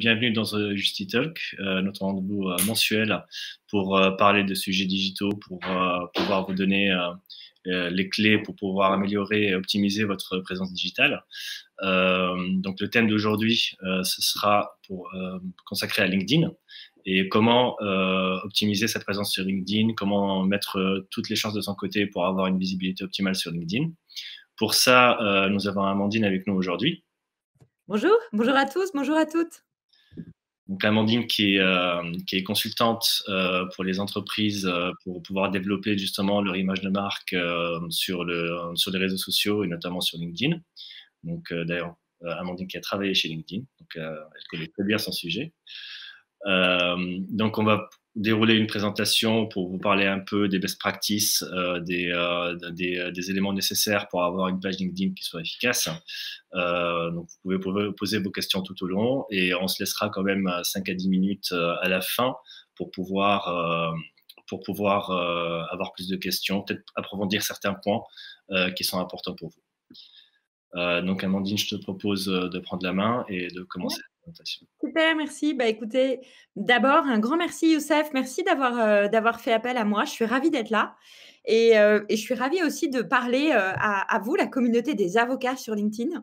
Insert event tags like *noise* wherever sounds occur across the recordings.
Bienvenue dans The Talk, euh, notre rendez-vous euh, mensuel pour euh, parler de sujets digitaux, pour pouvoir vous donner les clés pour pouvoir améliorer et optimiser votre présence digitale. donc le thème d'aujourd'hui, ce sera pour, consacré à LinkedIn et comment optimiser sa présence sur LinkedIn, comment mettre toutes les chances de son côté pour avoir une visibilité optimale sur LinkedIn. Pour ça, nous avons Amandine avec nous aujourd'hui. Bonjour, bonjour à tous, bonjour à toutes. Donc, Amandine, euh, qui est, consultante euh, pour les entreprises euh, pour pouvoir développer justement leur image de marque sur, sur les réseaux sociaux et notamment sur LinkedIn. Donc, d'ailleurs, Amandine qui a travaillé chez LinkedIn, donc elle connaît très bien son sujet. donc, on va dérouler une présentation pour vous parler un peu des best practices, euh, euh, des, des, éléments nécessaires pour avoir une page LinkedIn qui soit efficace. Euh, donc vous pouvez poser vos questions tout au long et on se laissera quand même 5 à 10 minutes à la fin pour pouvoir, pour pouvoir avoir plus de questions, peut-être approfondir certains points qui sont importants pour vous. donc Amandine, je te propose de prendre la main et de commencer. Super, merci. Bah, écoutez, d'abord, un grand merci, Youssef. Merci d'avoir euh, d'avoir fait appel à moi. Je suis ravie d'être là. Et, euh, je suis ravie aussi de parler euh, à, vous, la communauté des avocats sur LinkedIn.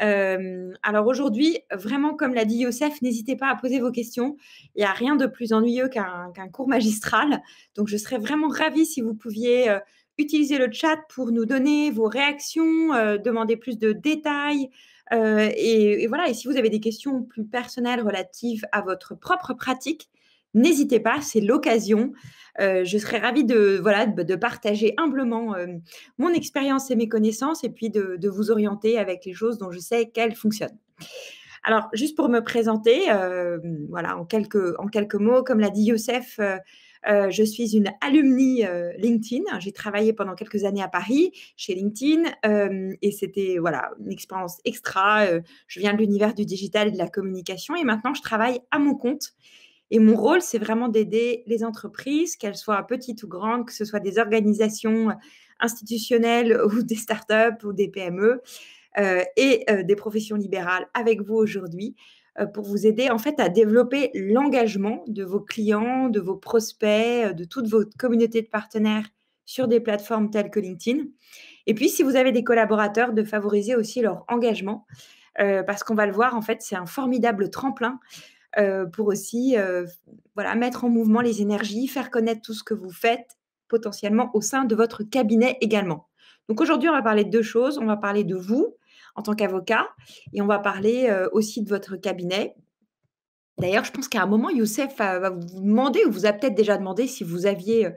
alors aujourd'hui, vraiment, comme l'a dit Youssef, n'hésitez pas à poser vos questions. Il n'y a rien de plus ennuyeux qu'un cours magistral. Donc, je serais vraiment ravie si vous pouviez utiliser le chat pour nous donner vos réactions, demander plus de détails, euh, et, voilà, et si vous avez des questions plus personnelles relatives à votre propre pratique, n'hésitez pas, c'est l'occasion. Euh, je serais ravie de, voilà, de, partager humblement euh, mon expérience et mes connaissances et puis de, vous orienter avec les choses dont je sais qu'elles fonctionnent. Alors, juste pour me présenter, voilà, en quelques, en quelques mots, comme l'a dit Youssef, euh, je suis une alumnie euh, LinkedIn. J'ai travaillé pendant quelques années à Paris chez LinkedIn euh, et c'était voilà une expérience extra. je viens de l'univers du digital et de la communication et maintenant je travaille à mon compte. Et mon rôle, c'est vraiment d'aider les entreprises, qu'elles soient petites ou grandes, que ce soit des organisations institutionnelles *laughs* ou des startups ou des PME et des professions libérales avec vous aujourd'hui euh, pour vous aider en fait à développer l'engagement de vos clients, de vos prospects, euh, de toute votre communauté de partenaires sur des plateformes telles que LinkedIn. Et puis, si vous avez des collaborateurs, de favoriser aussi leur engagement, euh, parce qu'on va le voir, en fait, c'est un formidable tremplin pour aussi voilà, mettre en mouvement les énergies, faire connaître tout ce que vous faites potentiellement au sein de votre cabinet également. Donc aujourd'hui, on va parler de deux choses. On va parler de vous, en tant qu'avocat. Et on va parler euh, aussi de votre cabinet. D'ailleurs, je pense qu'à un moment, Youssef va vous demander, ou vous a peut-être déjà demandé, si vous aviez euh,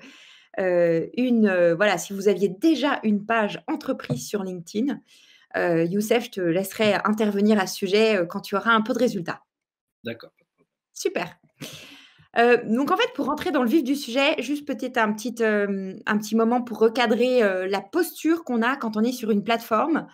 euh, une, voilà, si vous aviez déjà une page entreprise sur LinkedIn. Youssef, je te laisserai intervenir à ce sujet quand tu auras un peu de résultats. D'accord. Super. Euh, donc en fait, pour rentrer dans le vif du sujet, juste peut-être un, petit, euh, un petit moment pour recadrer euh, la posture qu'on a quand on est sur une plateforme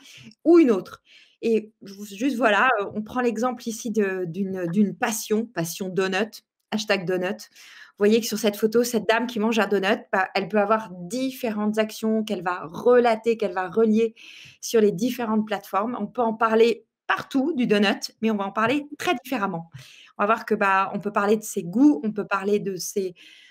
ou une autre. Et juste voilà, on prend l'exemple ici d'une passion, passion donut, hashtag donut. Vous voyez que sur cette photo, cette dame qui mange un donut, bah, elle peut avoir différentes actions qu'elle va relater, qu'elle va relier sur les différentes plateformes. On peut en parler partout du donut, mais on va en parler très différemment on va voir que bah, on peut parler de ses goûts, on peut parler de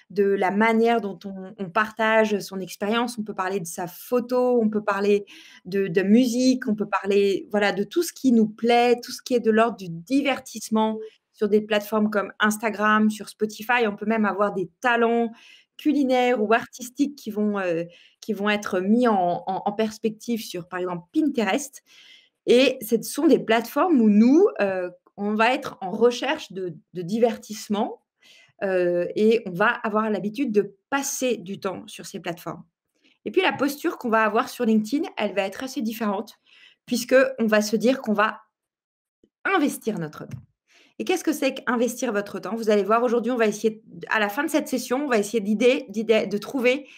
de la manière dont on, partage son expérience, on peut parler de sa photo, on peut parler de, musique, on peut parler voilà de tout ce qui nous plaît, tout ce qui est de l'ordre du divertissement sur des plateformes comme Instagram, sur Spotify, on peut même avoir des talents culinaires ou artistiques qui vont, euh, qui vont être mis en, perspective sur, par exemple, Pinterest. Et ce sont des plateformes où nous, euh, on va être en recherche de, divertissement euh, et on va avoir l'habitude de passer du temps sur ces plateformes. Et puis la posture qu'on va avoir sur LinkedIn, elle va être assez différente puisque on va se dire qu'on va investir notre temps. Et qu'est-ce que c'est qu'investir votre temps Vous allez voir aujourd'hui, on va essayer à la fin de cette session, on va essayer d'idée, de trouver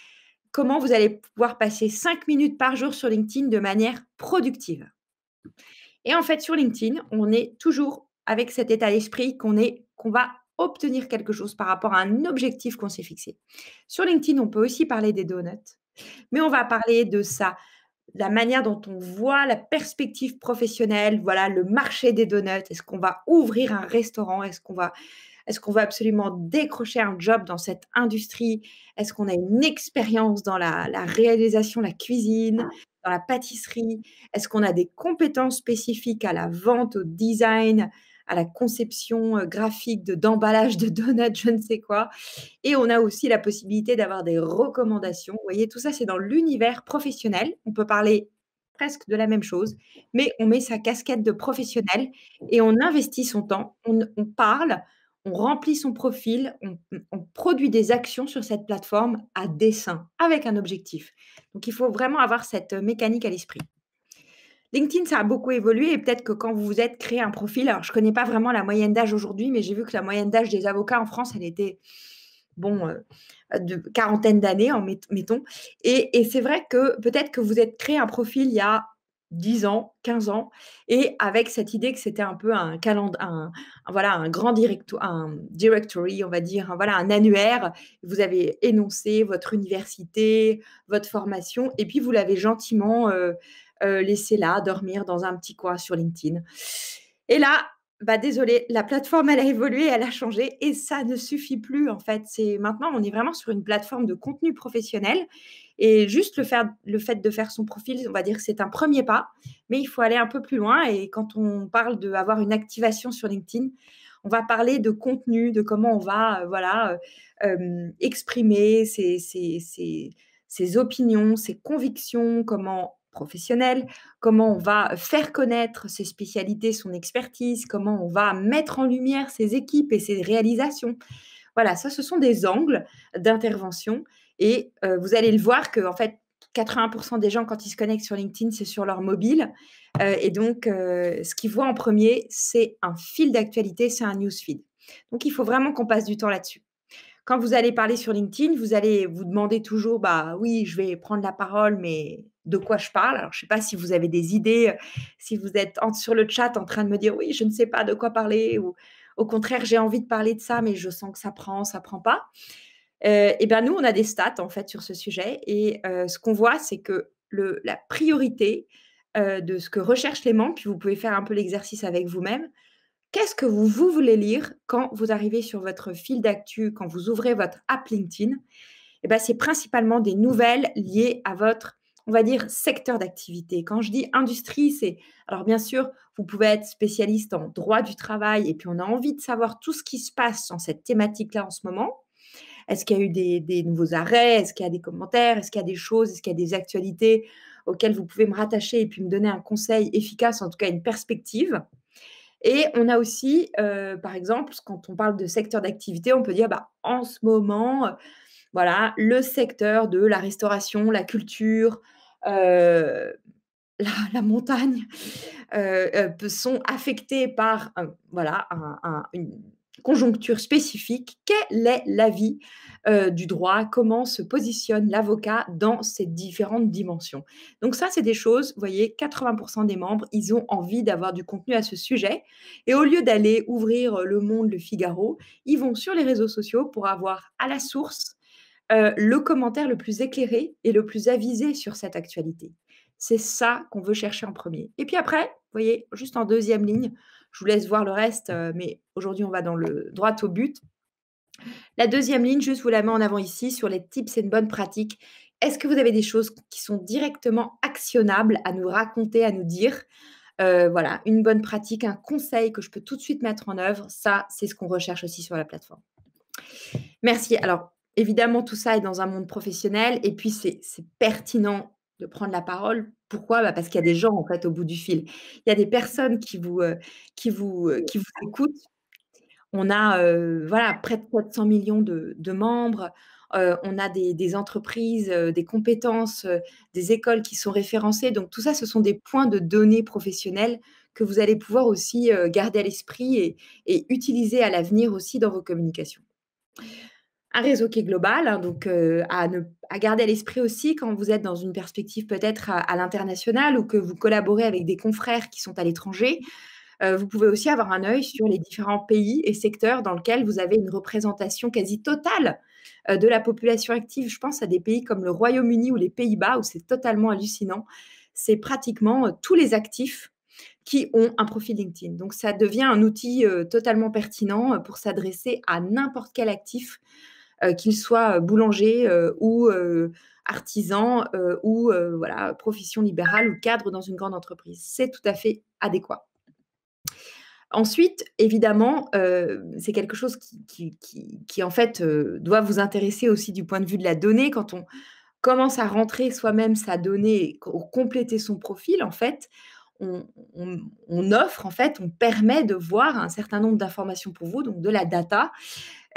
comment vous allez pouvoir passer 5 minutes par jour sur LinkedIn de manière productive. Et en fait, sur LinkedIn, on est toujours avec cet état d'esprit qu'on qu'on va obtenir quelque chose par rapport à un objectif qu'on s'est fixé. Sur LinkedIn, on peut aussi parler des donuts, mais on va parler de ça, la manière dont on voit la perspective professionnelle, voilà le marché des donuts. Est-ce qu'on va ouvrir un restaurant Est-ce qu'on va est-ce qu'on va absolument décrocher un job dans cette industrie Est-ce qu'on a une expérience dans la, la, réalisation, la cuisine, dans la pâtisserie Est-ce qu'on a des compétences spécifiques à la vente, au design, à la conception euh, graphique, de d'emballage de, donuts, je ne sais quoi. Et on a aussi la possibilité d'avoir des recommandations. Vous voyez, tout ça, c'est dans l'univers professionnel. On peut parler presque de la même chose, mais on met sa casquette de professionnel et on investit son temps, on, parle, on remplit son profil, on, on, produit des actions sur cette plateforme à dessein, avec un objectif. Donc il faut vraiment avoir cette euh, mécanique à l'esprit. LinkedIn, ça a beaucoup évolué et peut-être que quand vous vous êtes créé un profil, alors je ne connais pas vraiment la moyenne d'âge aujourd'hui, mais j'ai vu que la moyenne d'âge des avocats en France, elle était, bon, euh, de quarantaine d'années, en mettons. Et, c'est vrai que peut-être que vous êtes créé un profil il y a 10 ans, 15 ans, et avec cette idée que c'était un peu un calendrier, un, voilà, un grand un directory, on va dire, un, voilà, un annuaire. Vous avez énoncé votre université, votre formation, et puis vous l'avez gentiment... Euh, euh, laisser là, dormir dans un petit coin sur LinkedIn. Et là, bah désolé, la plateforme, elle a évolué, elle a changé et ça ne suffit plus en fait. C'est maintenant, on est vraiment sur une plateforme de contenu professionnel et juste le, faire, le fait de faire son profil, on va dire que c'est un premier pas, mais il faut aller un peu plus loin et quand on parle d'avoir une activation sur LinkedIn, on va parler de contenu, de comment on va euh, voilà euh, exprimer ses, ses opinions, ses convictions, comment professionnel, comment on va faire connaître ses spécialités, son expertise, comment on va mettre en lumière ses équipes et ses réalisations. Voilà, ça, ce sont des angles d'intervention et euh, vous allez le voir que, en fait, 80% des gens, quand ils se connectent sur LinkedIn, c'est sur leur mobile. Euh, et donc, euh, ce qu'ils voient en premier, c'est un fil d'actualité, c'est un newsfeed. Donc, il faut vraiment qu'on passe du temps là-dessus. Quand vous allez parler sur LinkedIn, vous allez vous demander toujours, bah oui, je vais prendre la parole, mais de quoi je parle. Alors, je ne sais pas si vous avez des idées, euh, si vous êtes sur le chat en train de me dire oui, je ne sais pas de quoi parler, ou au contraire, j'ai envie de parler de ça, mais je sens que ça prend, ça ne prend pas. Euh, bien, nous, on a des stats en fait sur ce sujet. Et euh, ce qu'on voit, c'est que le, la priorité euh, de ce que recherchent les membres, puis vous pouvez faire un peu l'exercice avec vous-même, Qu'est-ce que vous, voulez lire quand vous arrivez sur votre fil d'actu, quand vous ouvrez votre app LinkedIn eh bien, C'est principalement des nouvelles liées à votre on va dire, secteur d'activité. Quand je dis industrie, c'est... Alors bien sûr, vous pouvez être spécialiste en droit du travail et puis on a envie de savoir tout ce qui se passe dans cette thématique-là en ce moment. Est-ce qu'il y a eu des, nouveaux arrêts Est-ce qu'il y a des commentaires Est-ce qu'il y a des choses Est-ce qu'il y a des actualités auxquelles vous pouvez me rattacher et puis me donner un conseil efficace, en tout cas une perspective et on a aussi, euh, par exemple, quand on parle de secteur d'activité, on peut dire bah, en ce moment, euh, voilà, le secteur de la restauration, la culture, euh, la, montagne euh, euh, sont affectés par voilà, une conjoncture spécifique. Quel est l'avis du droit Comment se positionne l'avocat dans ces différentes dimensions Donc ça, c'est des choses, vous voyez, 80% des membres, ils ont envie d'avoir du contenu à ce sujet. Et au lieu d'aller ouvrir Le Monde, Le Figaro, ils vont sur les réseaux sociaux pour avoir à la source euh, le commentaire le plus éclairé et le plus avisé sur cette actualité. C'est ça qu'on veut chercher en premier. Et puis après, vous voyez, juste en deuxième ligne, je vous laisse voir le reste, euh, mais aujourd'hui, on va dans le droit au but. La deuxième ligne, juste vous la mets en avant ici sur les tips et une bonne pratique. Est-ce que vous avez des choses qui sont directement actionnables à nous raconter, à nous dire euh, Voilà, une bonne pratique, un conseil que je peux tout de suite mettre en œuvre. Ça, c'est ce qu'on recherche aussi sur la plateforme. Merci. Alors, évidemment, tout ça est dans un monde professionnel et puis c'est pertinent de prendre la parole. Pourquoi bah, Parce qu'il y a des gens en fait au bout du fil. Il y a des personnes qui vous, euh, qui vous, euh, vous écoutent. On a euh, voilà, près de 400 millions de, membres. on a des, entreprises, des compétences, des écoles qui sont référencées. Donc tout ça, ce sont des points de données professionnelles que vous allez pouvoir aussi garder à l'esprit et, et utiliser à l'avenir aussi dans vos communications un réseau qui est global, hein, donc euh, à, garder à l'esprit aussi quand vous êtes dans une perspective peut-être à, l'international ou que vous collaborez avec des confrères qui sont à l'étranger. Euh, vous pouvez aussi avoir un œil sur les différents pays et secteurs dans lesquels vous avez une représentation quasi totale euh, de la population active. Je pense à des pays comme le Royaume-Uni ou les Pays-Bas où c'est totalement hallucinant. C'est pratiquement tous les actifs qui ont un profil LinkedIn. Donc ça devient un outil totalement pertinent pour s'adresser à n'importe quel actif euh, qu'il soit euh, boulanger euh, ou artisan ou voilà, profession libérale ou cadre dans une grande entreprise. C'est tout à fait adéquat. Ensuite, évidemment, c'est quelque chose qui, en fait doit vous intéresser aussi du point de vue de la donnée. Quand on commence à rentrer soi-même sa donnée, ou compléter son profil, en fait, on, on, offre, en fait, on permet de voir un certain nombre d'informations pour vous, donc de la data,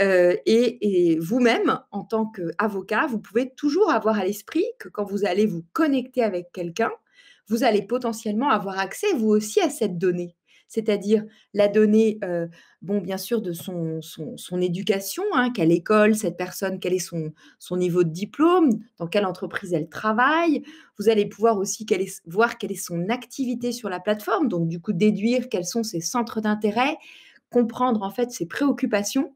euh, et, vous-même, en tant qu'avocat, vous pouvez toujours avoir à l'esprit que quand vous allez vous connecter avec quelqu'un, vous allez potentiellement avoir accès, vous aussi, à cette donnée c'est-à-dire la donnée, euh, bon, bien sûr, de son, son, éducation, hein, quelle école cette personne, quel est son, son, niveau de diplôme, dans quelle entreprise elle travaille. Vous allez pouvoir aussi quelle voir quelle est son activité sur la plateforme, donc du coup déduire quels sont ses centres d'intérêt, comprendre en fait ses préoccupations.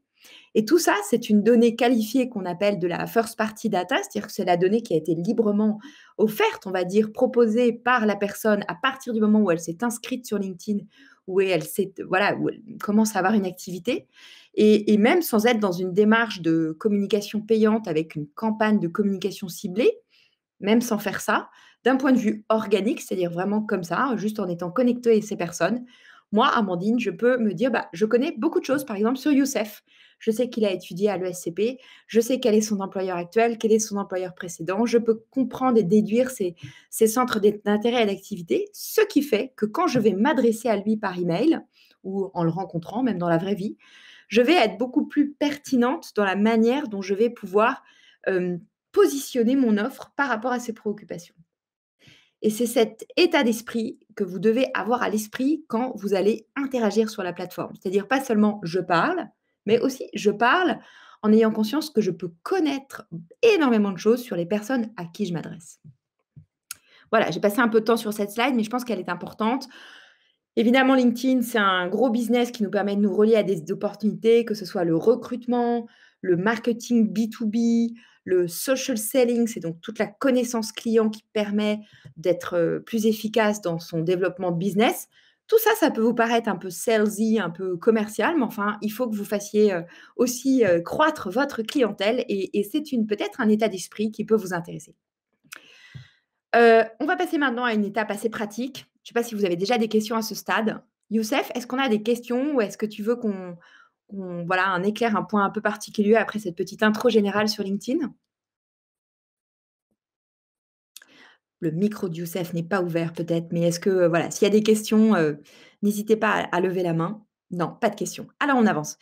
Et tout ça, c'est une donnée qualifiée qu'on appelle de la first party data, c'est-à-dire que c'est la donnée qui a été librement offerte, on va dire, proposée par la personne à partir du moment où elle s'est inscrite sur LinkedIn, où elle, commence à avoir une activité. Et, même sans être dans une démarche de communication payante avec une campagne de communication ciblée, même sans faire ça, d'un point de vue organique, c'est-à-dire vraiment comme ça, juste en étant connecté à ces personnes, moi, Amandine, je peux me dire, bah, je connais beaucoup de choses, par exemple sur Youssef je sais qu'il a étudié à l'ESCP, je sais quel est son employeur actuel, quel est son employeur précédent, je peux comprendre et déduire ses, centres d'intérêt et d'activité, ce qui fait que quand je vais m'adresser à lui par email ou en le rencontrant, même dans la vraie vie, je vais être beaucoup plus pertinente dans la manière dont je vais pouvoir positionner mon offre par rapport à ses préoccupations. Et c'est cet état d'esprit que vous devez avoir à l'esprit quand vous allez interagir sur la plateforme. C'est-à-dire pas seulement je parle, mais aussi je parle en ayant conscience que je peux connaître énormément de choses sur les personnes à qui je m'adresse. Voilà, j'ai passé un peu de temps sur cette slide, mais je pense qu'elle est importante. Évidemment, LinkedIn, c'est un gros business qui nous permet de nous relier à des opportunités, que ce soit le recrutement, le marketing B2B, le social selling, c'est donc toute la connaissance client qui permet d'être euh, plus efficace dans son développement de business. Tout ça, ça peut vous paraître un peu salesy, un peu commercial, mais enfin, il faut que vous fassiez euh, aussi euh, croître votre clientèle et, c'est peut-être un état d'esprit qui peut vous intéresser. Euh, on va passer maintenant à une étape assez pratique. Je ne sais pas si vous avez déjà des questions à ce stade. Youssef, est-ce qu'on a des questions ou est-ce que tu veux qu'on éclaire voilà, un un point un peu particulier après cette petite intro générale sur LinkedIn le micro de n'est pas ouvert peut-être, mais est-ce que, euh, voilà, s'il y a des questions, euh, n'hésitez pas à, lever la main. Non, pas de questions. Alors on avance.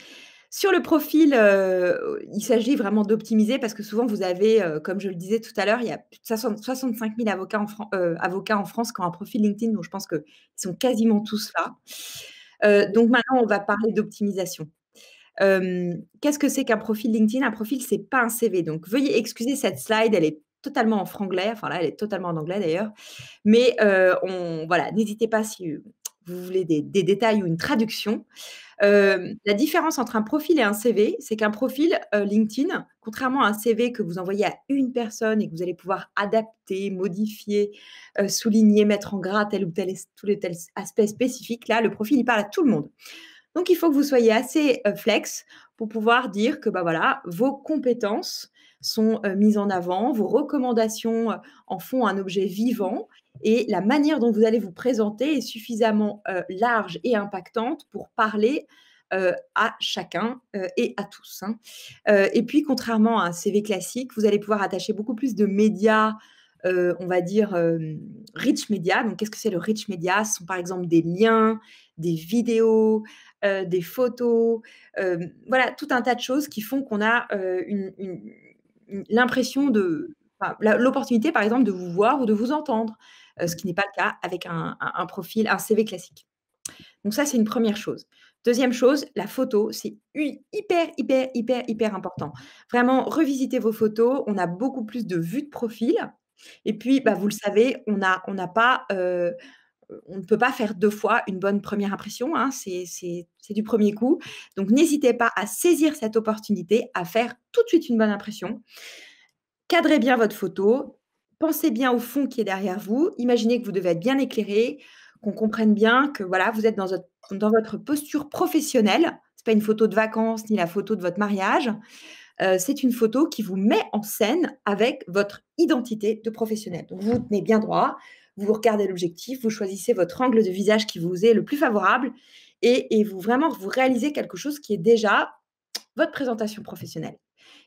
Sur le profil, euh, il s'agit vraiment d'optimiser parce que souvent vous avez, comme je le disais tout à l'heure, il y a 65 000 avocats en, en France qui ont un profil LinkedIn, donc je pense qu'ils sont quasiment tous là. donc maintenant, on va parler d'optimisation. qu'est-ce que c'est qu'un profil LinkedIn Un profil, c'est pas un CV. Donc, veuillez excuser cette slide, elle est totalement en franglais. Enfin là, elle est totalement en anglais d'ailleurs. Mais euh, on, voilà, n'hésitez pas si vous voulez des, détails ou une traduction. Euh, la différence entre un profil et un CV, c'est qu'un profil euh, LinkedIn, contrairement à un CV que vous envoyez à une personne et que vous allez pouvoir adapter, modifier, souligner, mettre en gras tel ou tel, aspect spécifique, là, le profil, il parle à tout le monde. Donc, il faut que vous soyez assez flex pour pouvoir dire que bah, voilà, vos compétences sont euh, mises en avant, vos recommandations euh, en font un objet vivant et la manière dont vous allez vous présenter est suffisamment euh, large et impactante pour parler à chacun et à tous. Hein. et puis, contrairement à un CV classique, vous allez pouvoir attacher beaucoup plus de médias, on va dire, rich médias. Donc, qu'est-ce que c'est le rich media Ce sont par exemple des liens, des vidéos, des photos, voilà, tout un tas de choses qui font qu'on a une, l'impression de, l'opportunité, par exemple, de vous voir ou de vous entendre, euh, ce qui n'est pas le cas avec un, profil, un CV classique. Donc ça, c'est une première chose. Deuxième chose, la photo, c'est hyper, hyper, hyper, hyper important. Vraiment, revisitez vos photos. On a beaucoup plus de vues de profil. Et puis, bah, vous le savez, on n'a on n'a pas... Euh, on ne peut pas faire deux fois une bonne première impression, hein, c'est du premier coup. Donc n'hésitez pas à saisir cette opportunité, à faire tout de suite une bonne impression. Cadrez bien votre photo, pensez bien au fond qui est derrière vous, imaginez que vous devez être bien éclairé, qu'on comprenne bien que voilà, vous êtes dans votre, posture professionnelle. C'est pas une photo de vacances ni la photo de votre mariage. c'est une photo qui vous met en scène avec votre identité de professionnel. Donc vous tenez bien droit, vous regardez l'objectif, vous choisissez votre angle de visage qui vous est le plus favorable et, vous vraiment vous réalisez quelque chose qui est déjà votre présentation professionnelle.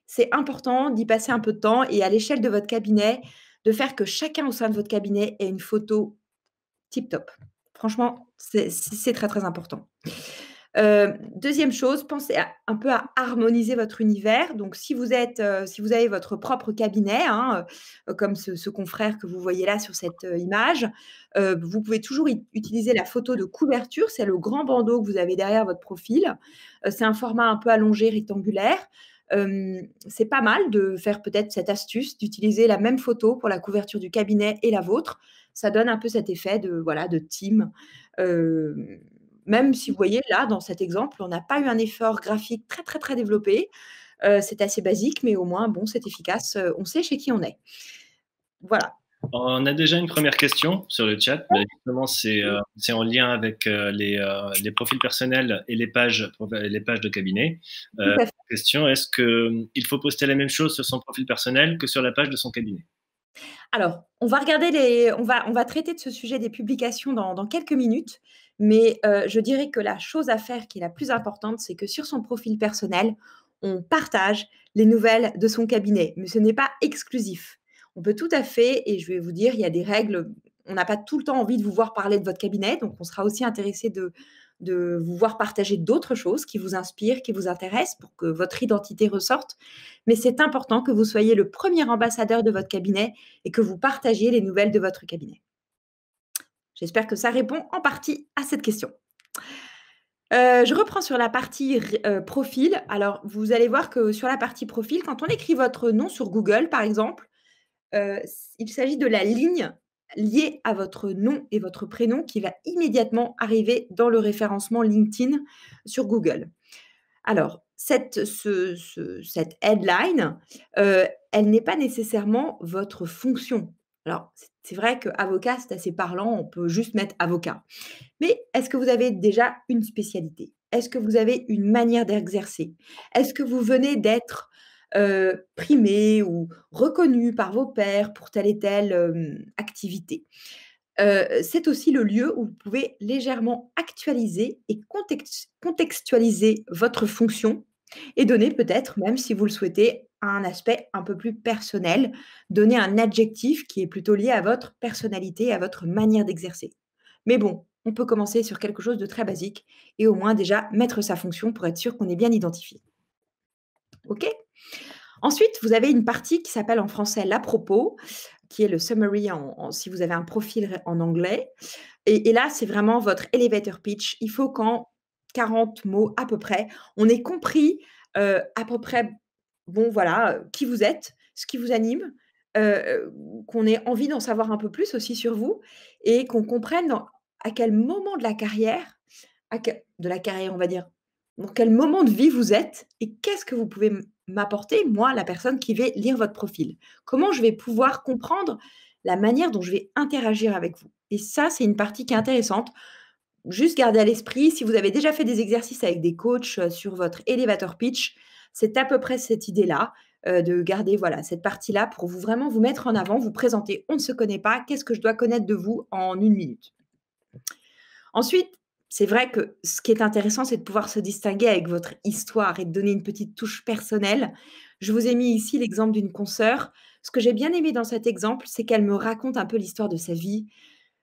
C'est important d'y passer un peu de temps et à l'échelle de votre cabinet, de faire que chacun au sein de votre cabinet ait une photo tip top. Franchement, c'est très très important. Euh, deuxième chose, pensez un peu à harmoniser votre univers. Donc, si vous êtes, euh, si vous avez votre propre cabinet, hein, euh, comme ce, confrère que vous voyez là sur cette image, vous pouvez toujours utiliser la photo de couverture. C'est le grand bandeau que vous avez derrière votre profil. c'est un format un peu allongé, rectangulaire. c'est pas mal de faire peut-être cette astuce d'utiliser la même photo pour la couverture du cabinet et la vôtre. Ça donne un peu cet effet de voilà de team. Même si vous voyez là, dans cet exemple, on n'a pas eu un effort graphique très très très développé. Euh, c'est assez basique, mais au moins, bon, c'est efficace. Euh, on sait chez qui on est. Voilà. On a déjà une première question sur le chat. Bah, justement, euh, c'est en lien avec les, profils personnels et les pages, les pages de cabinet. la question est-ce qu'il faut poster la même chose sur son profil personnel que sur la page de son cabinet Alors, on va regarder les, on va, on va traiter de ce sujet des publications dans quelques minutes. Mais euh, je dirais que la chose à faire qui est la plus importante, c'est que sur son profil personnel, on partage les nouvelles de son cabinet. Mais ce n'est pas exclusif. On peut tout à fait, et je vais vous dire, il y a des règles. On n'a pas tout le temps envie de vous voir parler de votre cabinet, donc on sera aussi intéressé de vous voir partager d'autres choses qui vous inspirent, qui vous intéressent pour que votre identité ressorte. Mais c'est important que vous soyez le premier ambassadeur de votre cabinet et que vous partagiez les nouvelles de votre cabinet. J'espère que ça répond en partie à cette question. Euh, je reprends sur la partie euh, profil. Alors, vous allez voir que sur la partie profil, quand on écrit votre nom sur Google, par exemple, euh, il s'agit de la ligne liée à votre nom et votre prénom qui va immédiatement arriver dans le référencement LinkedIn sur Google. Alors, cette, cette headline, elle n'est pas nécessairement votre fonction. Alors, c'est c'est vrai que avocat, c'est assez parlant, on peut juste mettre avocat. Mais est-ce que vous avez déjà une spécialité Est-ce que vous avez une manière d'exercer Est-ce que vous venez d'être euh, primé ou reconnu par vos pairs pour telle et telle activité euh, c'est aussi le lieu où vous pouvez légèrement actualiser et contextualiser votre fonction et donner peut-être, même si vous le souhaitez, un aspect un peu plus personnel, donner un adjectif qui est plutôt lié à votre personnalité, à votre manière d'exercer. Mais bon, on peut commencer sur quelque chose de très basique et au moins déjà mettre sa fonction pour être sûr qu'on est bien identifié. OK Ensuite, vous avez une partie qui s'appelle en français l'à propos, qui est le summary en, si vous avez un profil en anglais. Et, là, c'est vraiment votre elevator pitch. Il faut qu'en 40 mots à peu près, on ait compris euh, à peu près bon, voilà, euh, qui vous êtes, ce qui vous anime, euh, qu'on ait envie d'en savoir un peu plus aussi sur vous et qu'on comprenne à quel moment de la carrière, de la carrière, on va dire, dans quel moment de vie vous êtes et qu'est-ce que vous pouvez m'apporter, moi, la personne qui va lire votre profil. Comment je vais pouvoir comprendre la manière dont je vais interagir avec vous. Et ça, c'est une partie qui est intéressante. Juste garder à l'esprit, si vous avez déjà fait des exercices avec des coachs euh, sur votre Elevator pitch, c'est à peu près cette idée-là euh, de garder voilà cette partie-là pour vous vraiment vous mettre en avant, vous présenter. On ne se connaît pas. Qu'est-ce que je dois connaître de vous en une minute Ensuite, c'est vrai que ce qui est intéressant, c'est de pouvoir se distinguer avec votre histoire et de donner une petite touche personnelle. Je vous ai mis ici l'exemple d'une consoeur. Ce que j'ai bien aimé dans cet exemple, c'est qu'elle me raconte un peu l'histoire de sa vie.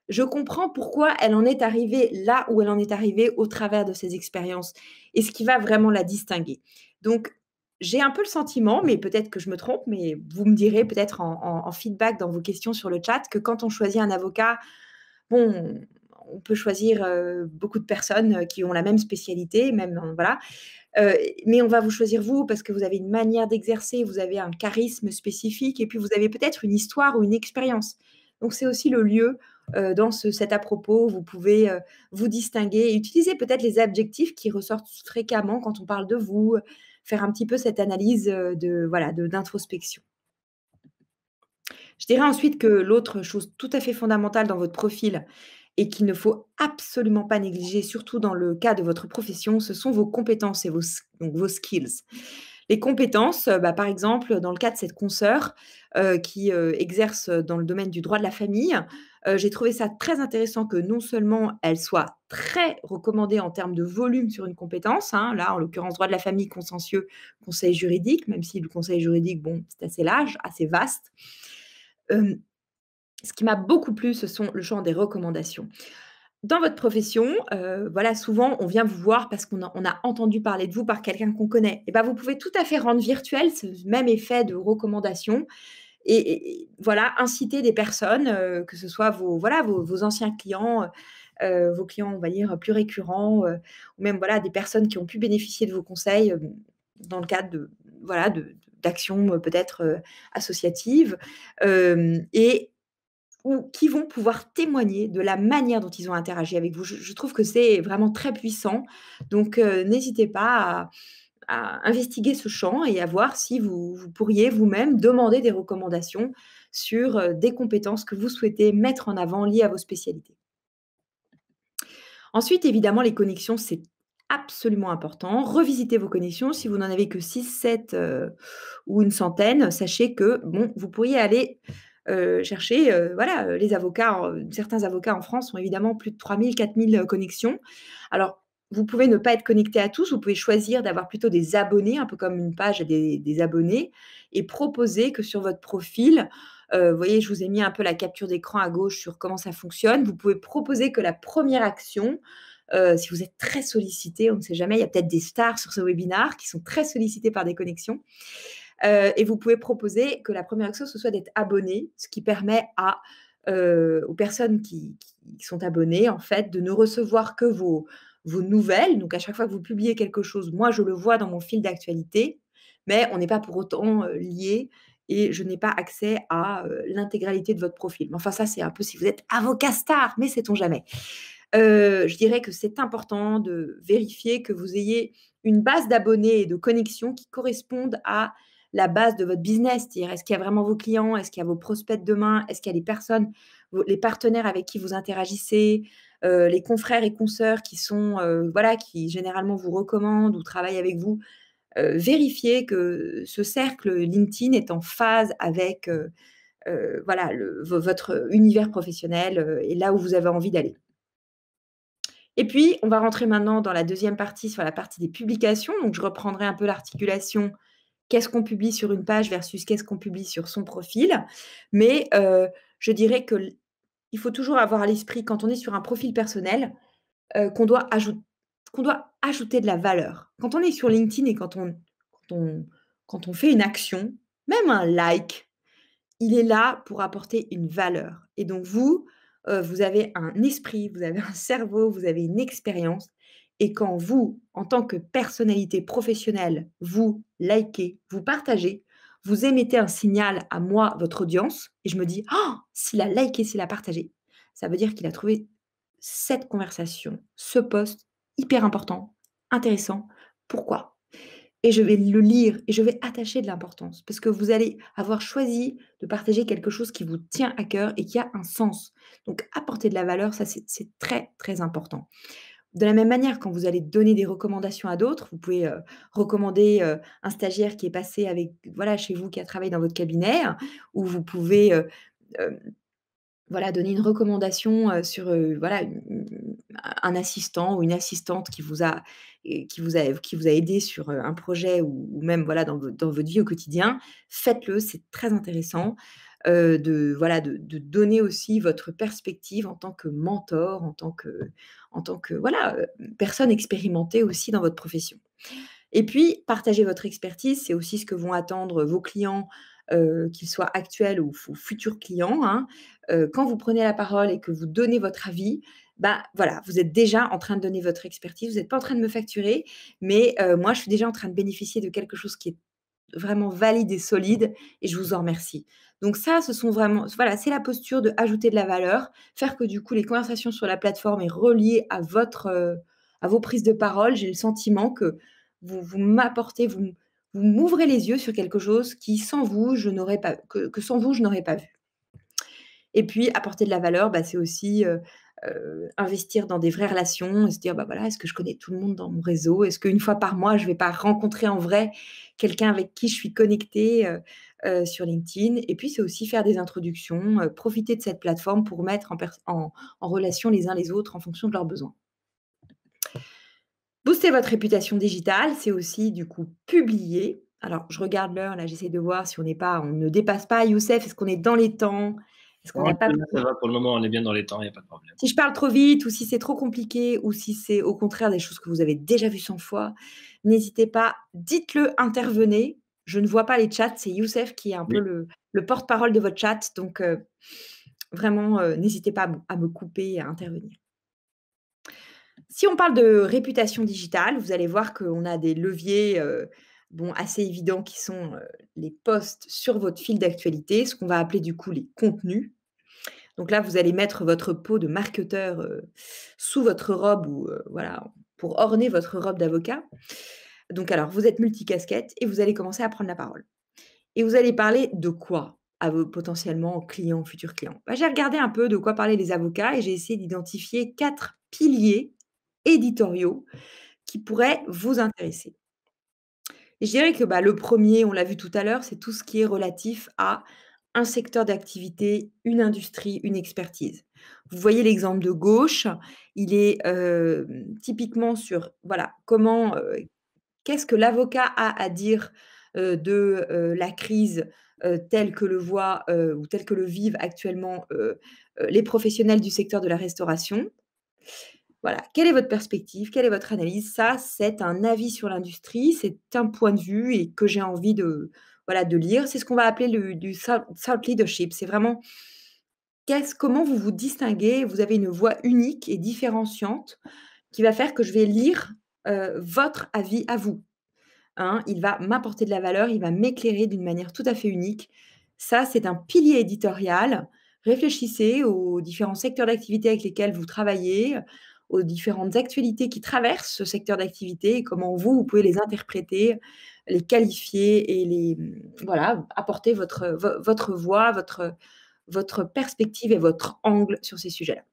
Je comprends pourquoi elle en est arrivée là où elle en est arrivée au travers de ses expériences et ce qui va vraiment la distinguer. Donc, j'ai un peu le sentiment, mais peut-être que je me trompe, mais vous me direz peut-être en, feedback dans vos questions sur le chat, que quand on choisit un avocat, bon, on peut choisir euh, beaucoup de personnes euh, qui ont la même spécialité, même hein, voilà. Euh, mais on va vous choisir vous parce que vous avez une manière d'exercer, vous avez un charisme spécifique et puis vous avez peut-être une histoire ou une expérience. Donc c'est aussi le lieu dans ce, cet à propos vous pouvez vous distinguer et utiliser peut-être les adjectifs qui ressortent fréquemment quand on parle de vous, faire un petit peu cette analyse euh, de voilà d'introspection. je dirais ensuite que l'autre chose tout à fait fondamentale dans votre profil et qu'il ne faut absolument pas négliger, surtout dans le cas de votre profession, ce sont vos compétences et vos, skills. Les compétences, bah, par exemple, dans le cas de cette consoeur euh, qui euh, exerce dans le domaine du droit de la famille, euh, j'ai trouvé ça très intéressant que non seulement elle soit très recommandée en termes de volume sur une compétence, hein, là en l'occurrence droit de la famille, consensueux, conseil juridique, même si le conseil juridique, bon, c'est assez large, assez vaste. ce qui m'a beaucoup plu, ce sont le champ des recommandations dans votre profession, euh, voilà, souvent on vient vous voir parce qu'on a, a, entendu parler de vous par quelqu'un qu'on connaît. Et eh ben, vous pouvez tout à fait rendre virtuel ce même effet de recommandation et, voilà, inciter des personnes, euh, que ce soit vos, voilà, vos, anciens clients, euh, euh, vos clients, on va dire, plus récurrents, ou même voilà, des personnes qui ont pu bénéficier de vos conseils dans le cadre de voilà d'actions peut-être associatives, et ou qui vont pouvoir témoigner de la manière dont ils ont interagi avec vous. je trouve que c'est vraiment très puissant, donc n'hésitez pas à à investiguer ce champ et à voir si vous, pourriez vous-même demander des recommandations sur euh, des compétences que vous souhaitez mettre en avant liées à vos spécialités. Ensuite, évidemment, les connexions, c'est absolument important. Revisitez vos connexions. Si vous n'en avez que 6, 7 euh, ou une centaine, sachez que bon, vous pourriez aller euh, chercher voilà, les avocats. certains avocats en France ont évidemment plus de 3000, 4000 connexions. Alors, vous pouvez ne pas être connecté à tous, vous pouvez choisir d'avoir plutôt des abonnés, un peu comme une page des, des abonnés, et proposer que sur votre profil, euh, vous voyez, je vous ai mis un peu la capture d'écran à gauche sur comment ça fonctionne. Vous pouvez proposer que la première action, euh, si vous êtes très sollicité, on ne sait jamais, il y a peut-être des stars sur ce webinaire qui sont très sollicitées par des connexions. Euh, et vous pouvez proposer que la première action, ce soit d'être abonné, ce qui permet à, aux personnes qui, sont abonnées, en fait, de ne recevoir que vos, vos nouvelles. Donc à chaque fois que vous publiez quelque chose, moi je le vois dans mon fil d'actualité, mais on n'est pas pour autant euh, lié et je n'ai pas accès à euh, l'intégralité de votre profil. enfin ça c'est un peu si vous êtes avocat star, mais sait-on jamais. Euh, je dirais que c'est important de vérifier que vous ayez une base d'abonnés et de connexions qui correspondent à la base de votre business, dire est-ce qu'il y a vraiment vos clients, est-ce qu'il y a vos prospects demain, est-ce qu'il y a les personnes, les partenaires avec qui vous interagissez, euh, les confrères et consoeurs qui sont, euh, voilà, qui généralement vous recommandent ou travaillent avec vous, euh, vérifiez que ce cercle LinkedIn est en phase avec, voilà, votre univers professionnel et là où vous avez envie d'aller. Et puis, on va rentrer maintenant dans la deuxième partie, sur la partie des publications. Donc, je reprendrai un peu l'articulation qu'est-ce qu'on publie sur une page versus qu'est-ce qu'on publie sur son profil. Mais je dirais que il faut toujours avoir à l'esprit, quand on est sur un profil personnel, euh, qu'on doit, doit, ajouter de la valeur. Quand on est sur LinkedIn et quand on, quand on, fait une action, même un like, il est là pour apporter une valeur. Et donc vous, euh, vous avez un esprit, vous avez un cerveau, vous avez une expérience. Et quand vous, en tant que personnalité professionnelle, vous likez, vous partagez, vous émettez un signal à moi, votre audience, et je me dis, oh, s'il a liké, s'il a partagé, ça veut dire qu'il a trouvé cette conversation, ce poste hyper important, intéressant. Pourquoi Et je vais le lire et je vais attacher de l'importance parce que vous allez avoir choisi de partager quelque chose qui vous tient à cœur et qui a un sens. Donc apporter de la valeur, ça c'est très très important. De la même manière, quand vous allez donner des recommandations à d'autres, vous pouvez euh, recommander euh, un stagiaire qui est passé avec voilà chez vous, qui a travaillé dans votre cabinet, ou vous pouvez euh, voilà donner une recommandation sur voilà un assistant ou une assistante qui vous a qui vous qui vous a aidé sur un projet ou, même voilà dans, dans, votre vie au quotidien. Faites-le, c'est très intéressant. Euh, de, voilà, de, donner aussi votre perspective en tant que mentor, en tant que, en tant que voilà, euh, personne expérimentée aussi dans votre profession. Et puis, partager votre expertise, c'est aussi ce que vont attendre vos clients, euh, qu'ils soient actuels ou, futurs clients. Hein. quand vous prenez la parole et que vous donnez votre avis, bah voilà, vous êtes déjà en train de donner votre expertise, vous n'êtes pas en train de me facturer, mais moi je suis déjà en train de bénéficier de quelque chose qui est vraiment valide et solide et je vous en remercie. Donc ça, ce sont vraiment, voilà, c'est la posture de ajouter de la valeur, faire que du coup les conversations sur la plateforme est reliée à votre, euh, à vos prises de parole. J'ai le sentiment que vous, vous m'apportez, vous, vous m'ouvrez les yeux sur quelque chose qui sans vous, je n'aurais pas, que, sans vous, je n'aurais pas vu. Et puis apporter de la valeur, bah, c'est aussi euh, euh, investir dans des vraies relations se dire bah voilà, est-ce que je connais tout le monde dans mon réseau Est-ce qu'une fois par mois, je vais pas rencontrer en vrai quelqu'un avec qui je suis connectée euh, euh, sur LinkedIn Et puis, c'est aussi faire des introductions, profiter de cette plateforme pour mettre en, relation les uns les autres en fonction de leurs besoins. Booster votre réputation digitale, c'est aussi du coup publier. Alors, je regarde l'heure, là, j'essaie de voir si on n'est pas, on ne dépasse pas. Youssef, est-ce qu'on est dans les temps ça va pour le moment, on est bien dans les temps, il n'y a pas de problème. Si je parle trop vite ou si c'est trop compliqué ou si c'est au contraire des choses que vous avez déjà vues 100 fois, n'hésitez pas, dites-le, intervenez. Je ne vois pas les chats, c'est Youssef qui est un peu le, porte-parole de votre chat. Donc, euh, vraiment, euh, n'hésitez pas à, me couper et à intervenir. Si on parle de réputation digitale, vous allez voir qu'on a des leviers euh, bon, assez évidents qui sont les posts sur votre fil d'actualité, ce qu'on va appeler du coup les contenus. Donc là, vous allez mettre votre peau de marketeur euh, sous votre robe ou euh, voilà, pour orner votre robe d'avocat. Donc alors, vous êtes multicasquette et vous allez commencer à prendre la parole. Et vous allez parler de quoi à vos potentiellement clients, futurs clients bah, J'ai regardé un peu de quoi parler les avocats et j'ai essayé d'identifier quatre piliers éditoriaux qui pourraient vous intéresser. je dirais que bah, le premier, on l'a vu tout à l'heure, c'est tout ce qui est relatif à un secteur d'activité, une industrie, une expertise. Vous voyez l'exemple de gauche, il est typiquement sur voilà comment qu'est-ce que l'avocat a à dire de la crise telle que le voit ou telle que le vivent actuellement les professionnels du secteur de la restauration. Voilà, quelle est votre perspective, quelle est votre analyse Ça, c'est un avis sur l'industrie, c'est un point de vue et que j'ai envie de, voilà, de lire. C'est ce qu'on va appeler le, du leadership C'est vraiment comment vous vous distinguez. Vous avez une voix unique et différenciante qui va faire que je vais lire euh, votre avis à vous. Hein. il va m'apporter de la valeur, il va m'éclairer d'une manière tout à fait unique. Ça, c'est un pilier éditorial. Réfléchissez aux différents secteurs d'activité avec lesquels vous travaillez, aux différentes actualités qui traversent ce secteur d'activité et comment vous, vous pouvez les interpréter, les qualifier et les voilà, apporter votre, votre voix, votre, votre perspective et votre angle sur ces sujets-là.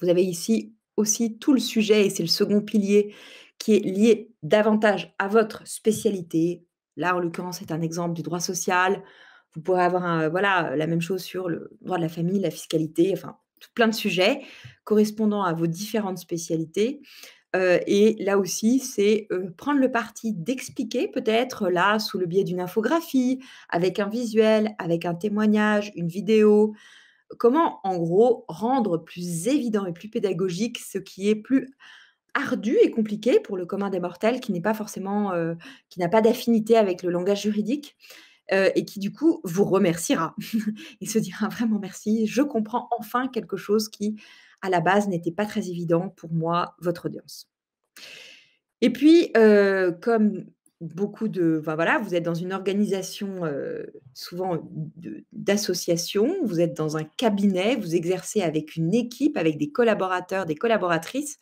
Vous avez ici aussi tout le sujet, et c'est le second pilier, qui est lié davantage à votre spécialité. Là, en l'occurrence, c'est un exemple du droit social. Vous pourrez avoir voilà, la même chose sur le droit de la famille, la fiscalité, enfin, plein de sujets correspondant à vos différentes spécialités. Euh, et là aussi, c'est euh, prendre le parti d'expliquer, peut-être là, sous le biais d'une infographie, avec un visuel, avec un témoignage, une vidéo, comment en gros rendre plus évident et plus pédagogique ce qui est plus ardu et compliqué pour le commun des mortels qui n'est pas forcément, euh, qui n'a pas d'affinité avec le langage juridique. Euh, et qui du coup vous remerciera *laughs* et se dira *laughs* vraiment merci, je comprends enfin quelque chose qui à la base n'était pas très évident pour moi, votre audience. Et puis, euh, comme beaucoup de... voilà, vous êtes dans une organisation euh, souvent d'association, vous êtes dans un cabinet, vous exercez avec une équipe, avec des collaborateurs, des collaboratrices.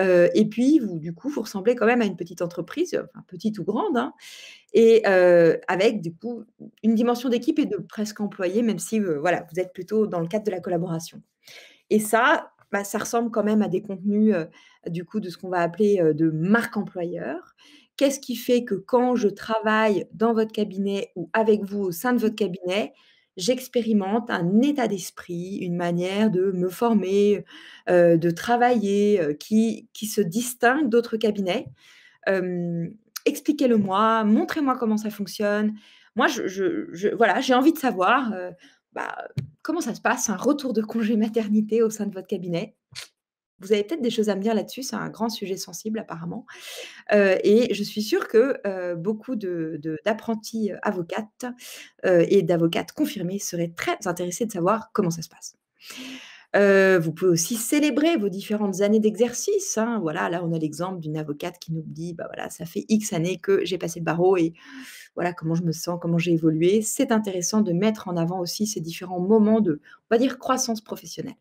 Euh, et puis, vous, du coup, vous ressemblez quand même à une petite entreprise, petite ou grande, hein, et euh, avec, du coup, une dimension d'équipe et de presque employé, même si euh, vous êtes plutôt dans le cadre de la collaboration. Et ça, bah, ça ressemble quand même à des contenus, du coup, de ce qu'on va appeler de marque employeur. Qu'est-ce qui fait que quand je travaille dans votre cabinet ou avec vous au sein de votre cabinet, j'expérimente un état d'esprit, une manière de me former, euh, de travailler, euh, qui, qui, se distingue d'autres cabinets. Expliquez-le-moi, montrez-moi comment ça fonctionne. Moi, je, je, voilà, j'ai envie de savoir euh, bah, comment ça se passe un retour de congé maternité au sein de votre cabinet. Vous avez peut-être des choses à me dire là-dessus, c'est un grand sujet sensible apparemment. Euh, et je suis sûre que euh, beaucoup d'apprentis de, euh, avocates et d'avocates confirmées seraient très intéressés de savoir comment ça se passe. vous pouvez aussi célébrer vos différentes années d'exercice. Hein. Voilà, là on a l'exemple d'une avocate qui nous dit, bah voilà, ça fait X années que j'ai passé le barreau et voilà comment je me sens, comment j'ai évolué. C'est intéressant de mettre en avant aussi ces différents moments de, va dire, croissance professionnelle.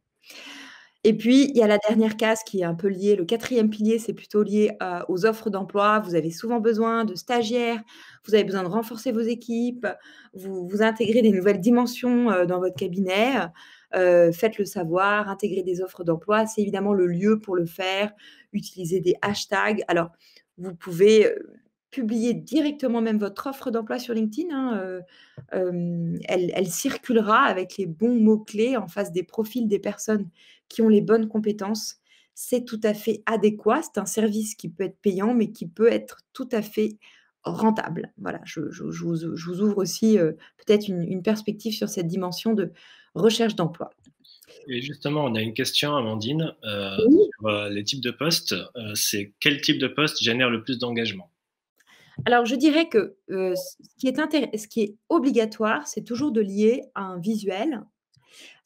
Et puis, il y a la dernière case qui est un peu liée. Le quatrième pilier, c'est plutôt lié euh, aux offres d'emploi. Vous avez souvent besoin de stagiaires, vous avez besoin de renforcer vos équipes, vous, vous intégrez des nouvelles dimensions euh, dans votre cabinet. Euh, faites le savoir, intégrez des offres d'emploi. C'est évidemment le lieu pour le faire. Utilisez des hashtags. Alors, vous pouvez Publier directement même votre offre d'emploi sur LinkedIn. Hein, euh, euh, elle, circulera avec les bons mots-clés en face des profils des personnes qui ont les bonnes compétences. C'est tout à fait adéquat. C'est un service qui peut être payant, mais qui peut être tout à fait rentable. Voilà, je, vous, ouvre aussi euh, peut-être une, perspective sur cette dimension de recherche d'emploi. Et justement, on a une question, Amandine, sur les types de postes. c'est quel type de poste génère le plus d'engagement alors, je dirais que euh, ce, qui est obligatoire, c'est toujours de lier un visuel,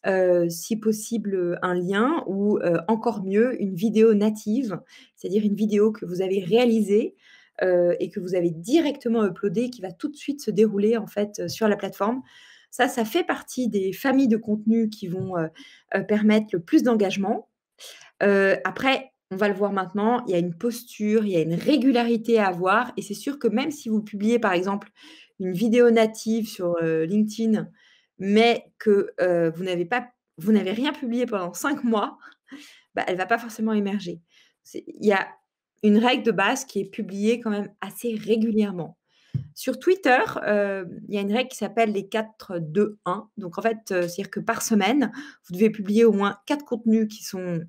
euh, si possible un lien ou euh, encore mieux une vidéo native, c'est-à-dire une vidéo que vous avez réalisée et que vous avez directement uploadée, qui va tout de suite se dérouler en fait sur la plateforme. Ça, ça fait partie des familles de contenus qui vont permettre le plus d'engagement. après, on va le voir maintenant, il y a une posture, il y a une régularité à avoir. Et c'est sûr que même si vous publiez, par exemple, une vidéo native sur euh, LinkedIn, mais que euh, vous n'avez pas, vous n'avez rien publié pendant cinq mois, *laughs* bah, elle ne va pas forcément émerger. Il y a une règle de base qui est publiée quand même assez régulièrement. Sur Twitter, euh, il y a une règle qui s'appelle les 4-2-1. Donc en fait, c'est-à-dire que par semaine, vous devez publier au moins quatre contenus qui sont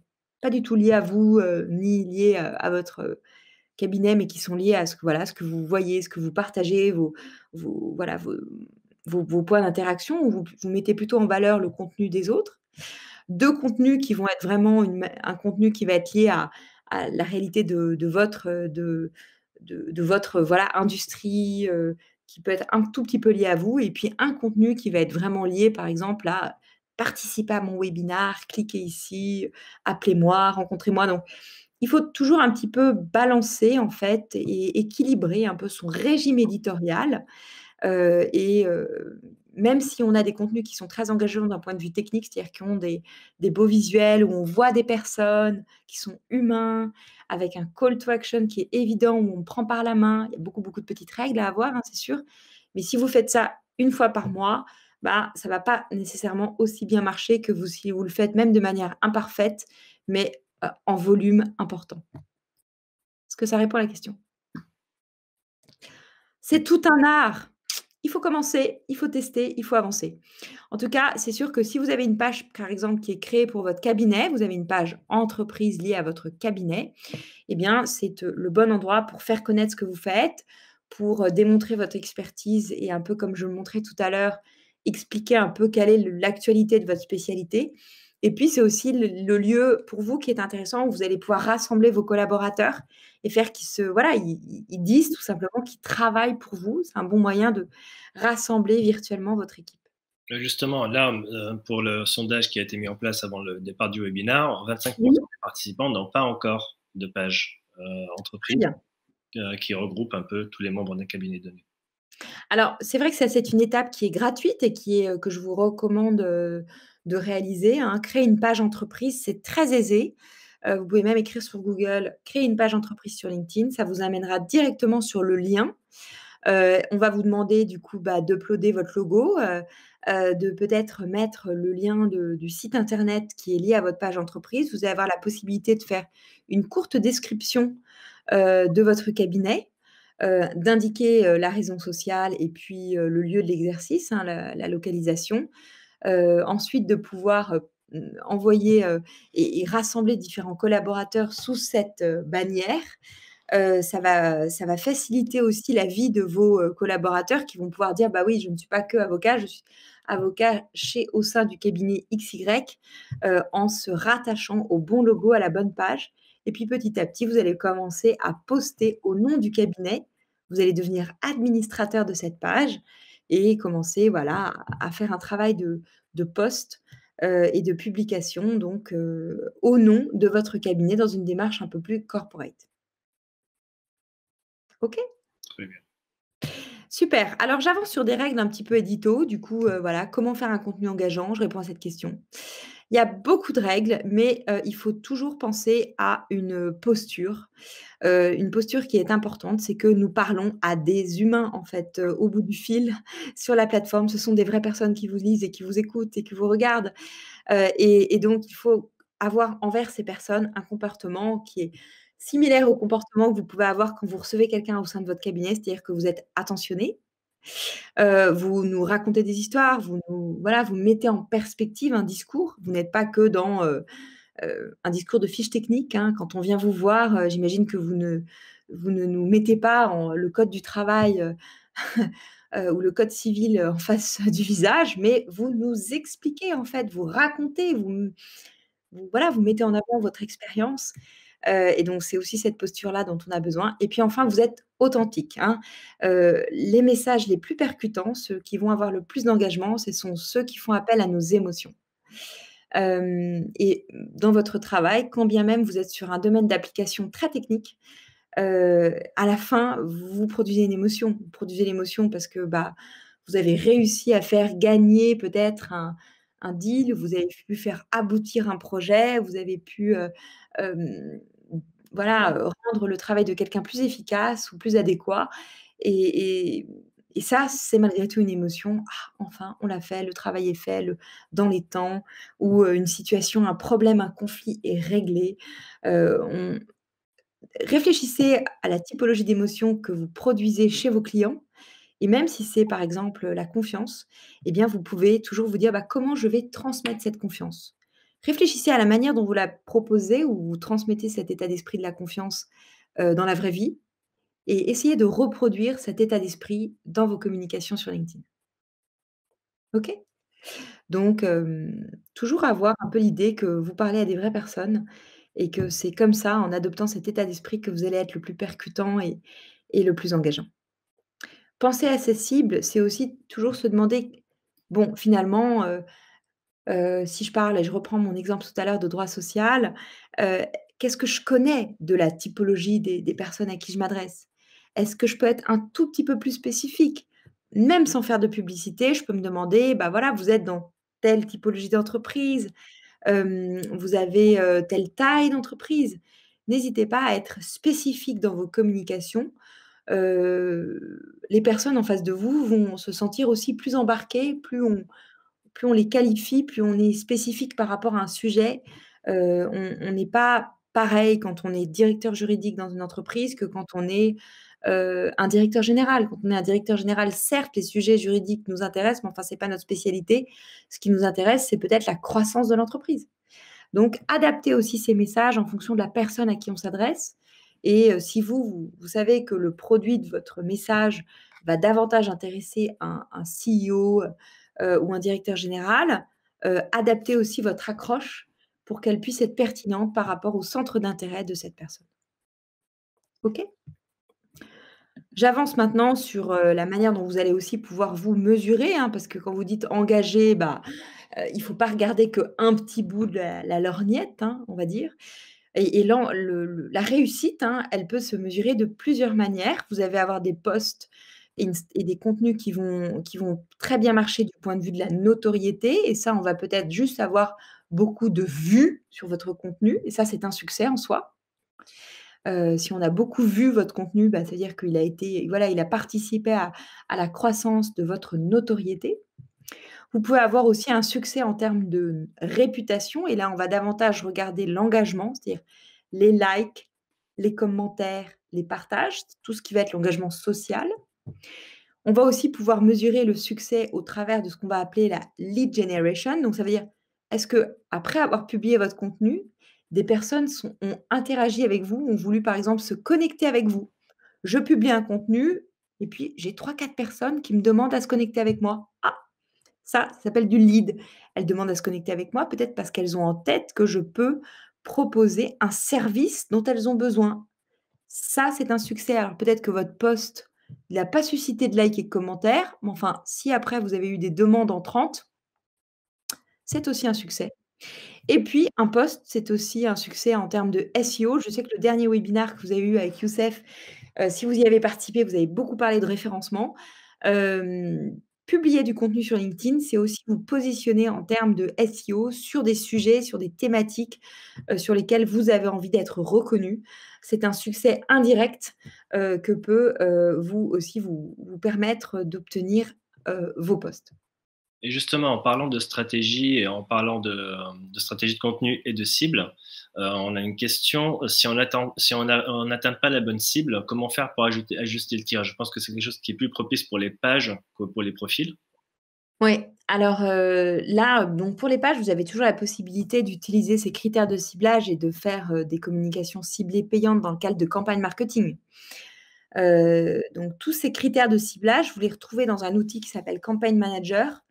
pas du tout liés à vous, euh, ni liés euh, à, votre euh, cabinet, mais qui sont liés à ce que, voilà, ce que vous voyez, ce que vous partagez, vos, vos voilà, vos, points d'interaction, où vous, mettez plutôt en valeur le contenu des autres. Deux contenus qui vont être vraiment une, un contenu qui va être lié à, la réalité de, votre, de, de, votre voilà, industrie, qui peut être un tout petit peu lié à vous, et puis un contenu qui va être vraiment lié, par exemple, à participez à mon webinar, cliquez ici, appelez-moi, rencontrez-moi. Donc, il faut toujours un petit peu balancer en fait et équilibrer un peu son régime éditorial. Euh, et euh, même si on a des contenus qui sont très engageants d'un point de vue technique, c'est-à-dire qui ont des, beaux visuels, où on voit des personnes qui sont humains, avec un call to action qui est évident, où on prend par la main, il y a beaucoup, beaucoup de petites règles à avoir, hein, c'est sûr. Mais si vous faites ça une fois par mois, bah, ça ne va pas nécessairement aussi bien marcher que vous, si vous le faites même de manière imparfaite, mais euh, en volume important. Est-ce que ça répond à la question C'est tout un art. Il faut commencer, il faut tester, il faut avancer. En tout cas, c'est sûr que si vous avez une page, par exemple, qui est créée pour votre cabinet, vous avez une page entreprise liée à votre cabinet, eh bien, c'est euh, le bon endroit pour faire connaître ce que vous faites, pour euh, démontrer votre expertise et un peu comme je le montrais tout à l'heure, expliquer un peu quelle est l'actualité de votre spécialité. Et puis, c'est aussi le, lieu pour vous qui est intéressant où vous allez pouvoir rassembler vos collaborateurs et faire qu'ils se, voilà, ils, disent tout simplement qu'ils travaillent pour vous. C'est un bon moyen de rassembler virtuellement votre équipe. Euh, justement, là, euh, pour le sondage qui a été mis en place avant le départ du webinar, 25% des participants n'ont pas encore de page euh, entreprise qui regroupe un peu tous les membres d'un cabinet donné. Alors, c'est vrai que ça, c'est une étape qui est gratuite et qui est, euh, que je vous recommande euh, de réaliser. Hein. Créer une page entreprise, c'est très aisé. Euh, vous pouvez même écrire sur Google, créer une page entreprise sur LinkedIn. Ça vous amènera directement sur le lien. on va vous demander du coup bah, d'uploader votre logo, de peut-être mettre le lien du site internet qui est lié à votre page entreprise. Vous allez avoir la possibilité de faire une courte description de votre cabinet euh, d'indiquer euh, la raison sociale et puis euh, le lieu de l'exercice, hein, la, localisation. ensuite, de pouvoir envoyer et, rassembler différents collaborateurs sous cette bannière. ça, va, ça va faciliter aussi la vie de vos collaborateurs qui vont pouvoir dire Bah oui, je ne suis pas que avocat, je suis avocat chez au sein du cabinet XY en se rattachant au bon logo, à la bonne page. Et puis petit à petit, vous allez commencer à poster au nom du cabinet. Vous allez devenir administrateur de cette page et commencer voilà, à faire un travail de, poste euh, et de publication donc, euh, au nom de votre cabinet dans une démarche un peu plus corporate. OK Très bien. Super. Alors j'avance sur des règles un petit peu édito. Du coup, euh, voilà, comment faire un contenu engageant Je réponds à cette question. Il y a beaucoup de règles, mais euh, il faut toujours penser à une posture. Euh, une posture qui est importante, c'est que nous parlons à des humains, en fait, euh, au bout du fil, *laughs* sur la plateforme. Ce sont des vraies personnes qui vous lisent et qui vous écoutent et qui vous regardent. et donc, il faut avoir envers ces personnes un comportement qui est similaire au comportement que vous pouvez avoir quand vous recevez quelqu'un au sein de votre cabinet, c'est-à-dire que vous êtes attentionné, euh, vous nous racontez des histoires, vous voilà, vous mettez en perspective un discours. Vous n'êtes pas que dans euh, euh, un discours de fiche technique. Hein. Quand on vient vous voir, j'imagine que vous ne, vous ne nous mettez pas le code du travail *laughs* ou le code civil en face *laughs* du visage, mais vous nous expliquez en fait, vous racontez, vous voilà, vous mettez en avant votre expérience. Euh, et donc, c'est aussi cette posture-là dont on a besoin. Et puis enfin, vous êtes authentique. Hein. Euh, les messages les plus percutants, ceux qui vont avoir le plus d'engagement, ce sont ceux qui font appel à nos émotions. Euh, et dans votre travail, quand bien même vous êtes sur un domaine d'application très technique, à la fin, vous produisez une émotion. Vous produisez l'émotion parce que bah, vous avez réussi à faire gagner peut-être un, deal, vous avez pu faire aboutir un projet, vous avez pu voilà, euh, rendre le travail de quelqu'un plus efficace ou plus adéquat. Et, ça, c'est malgré tout une émotion. Ah, enfin, on l'a fait, le travail est fait dans les temps, ou euh, une situation, un problème, un conflit est réglé. Euh, réfléchissez à la typologie d'émotion que vous produisez chez vos clients. Et même si c'est par exemple la confiance, eh bien vous pouvez toujours vous dire bah, comment je vais transmettre cette confiance. Réfléchissez à la manière dont vous la proposez ou vous transmettez cet état d'esprit de la confiance euh, dans la vraie vie et essayez de reproduire cet état d'esprit dans vos communications sur LinkedIn. OK Donc, toujours avoir un peu l'idée que vous parlez à des vraies personnes et que c'est comme ça, en adoptant cet état d'esprit, que vous allez être le plus percutant et, le plus engageant. Penser à ces cibles, c'est aussi toujours se demander, bon, finalement, euh, si je parle, et je reprends mon exemple tout à l'heure de droit social, qu'est-ce que je connais de la typologie des, personnes à qui je m'adresse Est-ce que je peux être un tout petit peu plus spécifique Même mmh. sans faire de publicité, je peux me demander, ben voilà, vous êtes dans telle typologie d'entreprise, vous avez telle taille d'entreprise. N'hésitez pas à être spécifique dans vos communications. les personnes en face de vous vont se sentir aussi plus embarquées, plus on, plus on les qualifie, plus on est spécifique par rapport à un sujet. Euh, on n'est pas pareil quand on est directeur juridique dans une entreprise que quand on est euh, un directeur général. Quand on est un directeur général, certes, les sujets juridiques nous intéressent, mais enfin, ce n'est pas notre spécialité. Ce qui nous intéresse, c'est peut-être la croissance de l'entreprise. Donc, adapter aussi ces messages en fonction de la personne à qui on s'adresse. Et euh, si vous, vous, savez que le produit de votre message va davantage intéresser un, un CEO, euh, ou un directeur général, euh, adaptez aussi votre accroche pour qu'elle puisse être pertinente par rapport au centre d'intérêt de cette personne. OK J'avance maintenant sur euh, la manière dont vous allez aussi pouvoir vous mesurer, hein, parce que quand vous dites engagé, bah, il ne faut pas regarder qu'un petit bout de la, lorgnette, hein, on va dire. Et, la réussite, hein, elle peut se mesurer de plusieurs manières. Vous allez avoir des postes et, des contenus qui vont, qui vont très bien marcher du point de vue de la notoriété. Et ça, on va peut-être juste avoir beaucoup de vues sur votre contenu. Et ça, c'est un succès en soi. Euh, si on a beaucoup vu votre contenu, bah, c'est-à-dire qu'il a été, voilà, il a participé à, à, la croissance de votre notoriété. Vous pouvez avoir aussi un succès en termes de réputation, et là, on va davantage regarder l'engagement, c'est-à-dire les likes, les commentaires, les partages, tout ce qui va être l'engagement social. On va aussi pouvoir mesurer le succès au travers de ce qu'on va appeler la lead generation. Donc, ça veut dire, est-ce que après avoir publié votre contenu, des personnes ont interagi avec vous, ont voulu par exemple se connecter avec vous Je publie un contenu et puis j'ai trois quatre personnes qui me demandent à se connecter avec moi. Ah, ça, ça s'appelle du lead. Elles demandent à se connecter avec moi, peut-être parce qu'elles ont en tête que je peux proposer un service dont elles ont besoin. Ça, c'est un succès. Alors peut-être que votre poste il n'a pas suscité de likes et de commentaires. Mais enfin, si après vous avez eu des demandes en 30, c'est aussi un succès. Et puis, un poste, c'est aussi un succès en termes de SEO. Je sais que le dernier webinaire que vous avez eu avec Youssef, euh, si vous y avez participé, vous avez beaucoup parlé de référencement. Euh, Publier du contenu sur LinkedIn, c'est aussi vous positionner en termes de SEO sur des sujets, sur des thématiques euh, sur lesquelles vous avez envie d'être reconnu. C'est un succès indirect euh, que peut euh, vous aussi vous permettre d'obtenir vos postes. Et justement, en parlant de stratégie et en parlant de, stratégie de contenu et de cible, euh, on a une question. Euh, si on n'atteint atteint pas la bonne cible, comment faire pour ajuster le tir Je pense que c'est quelque chose qui est plus propice pour les pages que pour les profils. Oui, alors euh, là, pour les pages, vous avez toujours la possibilité d'utiliser ces critères de ciblage et de faire des communications ciblées payantes dans le cadre de campagne marketing. donc, tous ces critères de ciblage, vous les retrouvez dans un outil qui s'appelle Campaign Manager,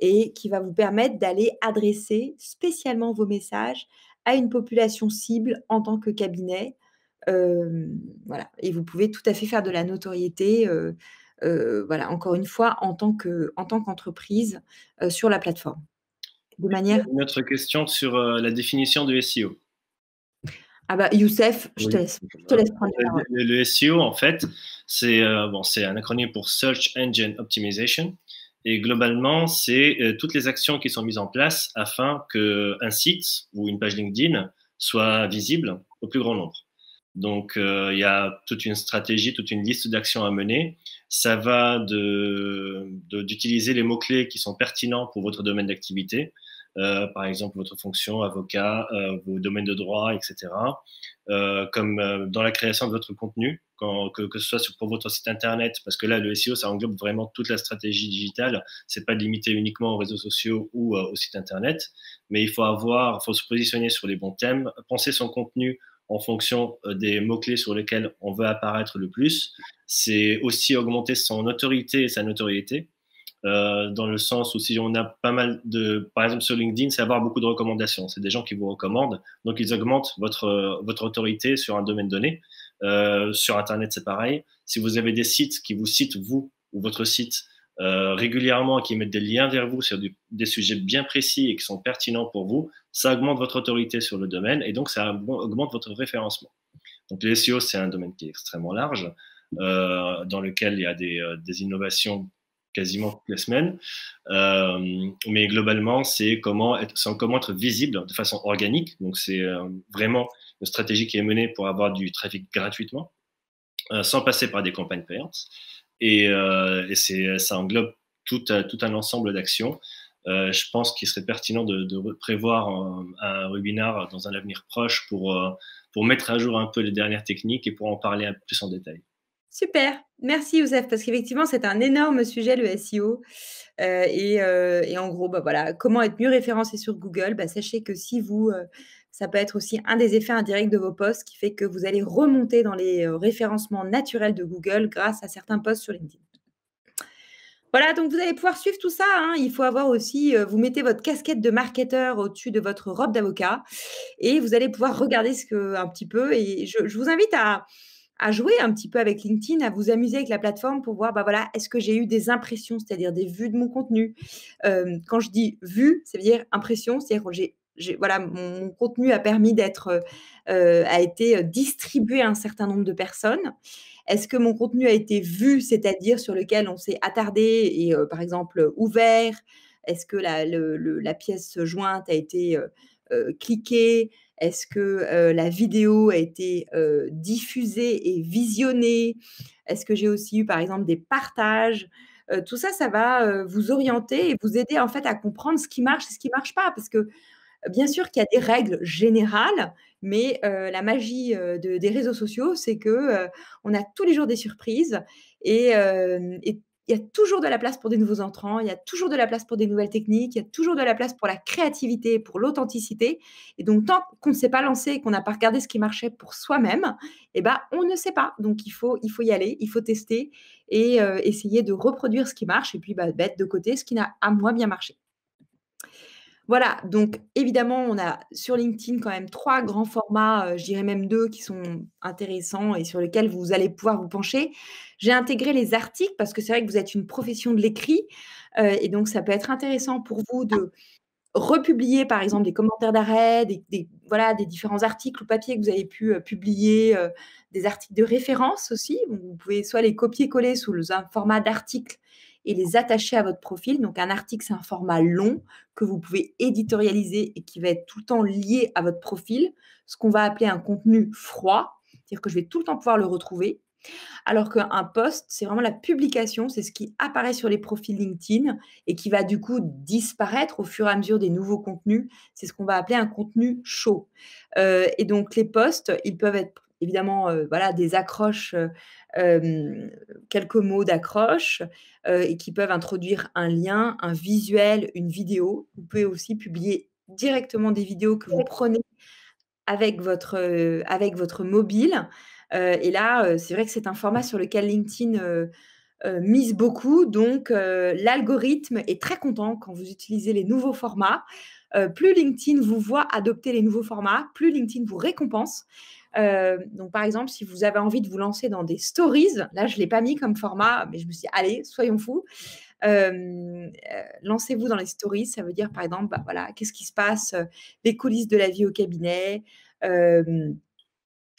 et qui va vous permettre d'aller adresser spécialement vos messages à une population cible en tant que cabinet. Et vous pouvez tout à fait faire de la notoriété, euh, euh, voilà, encore une fois, en tant qu'entreprise euh, sur la plateforme. manière... Une autre question sur la définition du SEO. Ah bah, Youssef, je, te laisse, prendre le, SEO, en fait, c'est bon, un acronyme pour Search Engine Optimization. Et globalement, c'est euh, toutes les actions qui sont mises en place afin qu'un site ou une page LinkedIn soit visible au plus grand nombre. Donc, euh, il y a toute une stratégie, toute une liste d'actions à mener. Ça va d'utiliser de, les mots-clés qui sont pertinents pour votre domaine d'activité. Euh, par exemple votre fonction avocat, euh, vos domaines de droit, etc. Euh, comme dans la création de votre contenu, que, ce soit pour votre site internet, parce que là le SEO ça englobe vraiment toute la stratégie digitale, n'est pas limité uniquement aux réseaux sociaux ou au site internet, mais il faut avoir, faut se positionner sur les bons thèmes, penser son contenu en fonction des mots-clés sur lesquels on veut apparaître le plus. C'est aussi augmenter son autorité et sa notoriété euh, dans le sens où si on a pas mal de, par exemple sur LinkedIn, c'est avoir beaucoup de recommandations. C'est des gens qui vous recommandent, donc ils augmentent votre euh, votre autorité sur un domaine donné. Euh, sur Internet, c'est pareil. Si vous avez des sites qui vous citent vous ou votre site régulièrement, qui mettent des liens vers vous sur des sujets bien précis et qui sont pertinents pour vous, ça augmente votre autorité sur le domaine et donc ça augmente votre référencement. Donc les SEO, c'est un domaine qui est extrêmement large, dans lequel il y a des, des innovations quasiment toutes les semaines. Euh, mais globalement, c'est comment être, comment être visible de façon organique. Donc, c'est euh, vraiment une stratégie qui est menée pour avoir du trafic gratuitement, euh, sans passer par des campagnes payantes. Et, c'est, ça englobe tout, tout un ensemble d'actions. je pense qu'il serait pertinent de, prévoir un, webinaire webinar dans un avenir proche pour, pour mettre à jour un peu les dernières techniques et pour en parler un peu plus en détail. Super, merci Youssef, parce qu'effectivement, c'est un énorme sujet, le SEO. Euh, euh, et, en gros, bah, voilà, comment être mieux référencé sur Google bah, Sachez que si vous, euh, ça peut être aussi un des effets indirects de vos posts qui fait que vous allez remonter dans les référencements naturels de Google grâce à certains posts sur LinkedIn. Voilà, donc vous allez pouvoir suivre tout ça. Hein. Il faut avoir aussi, vous mettez votre casquette de marketeur au-dessus de votre robe d'avocat et vous allez pouvoir regarder ce que, un petit peu. Et je vous invite à, à jouer un petit peu avec LinkedIn, à vous amuser avec la plateforme pour voir, bah voilà, est-ce que j'ai eu des impressions, c'est-à-dire des vues de mon contenu. Euh, quand je dis vues, ça veut dire impression, c'est-à-dire j'ai voilà, mon, contenu a permis d'être, euh, euh, a été distribué à un certain nombre de personnes. Est-ce que mon contenu a été vu, c'est-à-dire sur lequel on s'est attardé et par exemple ouvert Est-ce que la, pièce jointe a été cliquée est-ce que la vidéo a été diffusée et visionnée Est-ce que j'ai aussi eu, par exemple, des partages Tout ça, ça va vous orienter et vous aider en fait à comprendre ce qui marche et ce qui ne marche pas. Parce que bien sûr qu'il y a des règles générales, mais la magie des réseaux sociaux, c'est que on a tous les jours des surprises et, et il y a toujours de la place pour des nouveaux entrants, il y a toujours de la place pour des nouvelles techniques, il y a toujours de la place pour la créativité, pour l'authenticité. Et donc, tant qu'on ne s'est pas lancé et qu'on n'a pas regardé ce qui marchait pour soi-même, eh ben, on ne sait pas. Donc, il faut, il faut y aller, il faut tester et euh, essayer de reproduire ce qui marche et puis bah, mettre de côté ce qui n'a à moins bien marché. Voilà, donc évidemment, on a sur LinkedIn quand même trois grands formats, euh, je dirais même deux, qui sont intéressants et sur lesquels vous allez pouvoir vous pencher. J'ai intégré les articles parce que c'est vrai que vous êtes une profession de l'écrit euh, et donc ça peut être intéressant pour vous de republier par exemple des commentaires d'arrêt, des, voilà, des différents articles ou papiers que vous avez pu euh, publier, des articles de référence aussi. Vous pouvez soit les copier-coller sous un format d'article et les attacher à votre profil. Donc un article, c'est un format long que vous pouvez éditorialiser et qui va être tout le temps lié à votre profil, ce qu'on va appeler un contenu froid, c'est-à-dire que je vais tout le temps pouvoir le retrouver. Alors qu'un post, c'est vraiment la publication, c'est ce qui apparaît sur les profils LinkedIn et qui va du coup disparaître au fur et à mesure des nouveaux contenus. C'est ce qu'on va appeler un contenu chaud. Euh, et donc les posts, ils peuvent être évidemment euh, voilà, des accroches, euh, euh, quelques mots d'accroche, et qui peuvent introduire un lien, un visuel, une vidéo. Vous pouvez aussi publier directement des vidéos que vous prenez avec votre, avec votre mobile. et là, c'est vrai que c'est un format sur lequel LinkedIn... mise beaucoup, donc l'algorithme est très content quand vous utilisez les nouveaux formats. plus LinkedIn vous voit adopter les nouveaux formats, plus LinkedIn vous récompense. Euh, donc, par exemple, si vous avez envie de vous lancer dans des stories, là, je ne l'ai pas mis comme format, mais je me suis dit, allez, soyons fous. Euh, euh, lancez-vous dans les stories. Ça veut dire, par exemple, bah, voilà, qu'est-ce qui se passe, les coulisses de la vie au cabinet.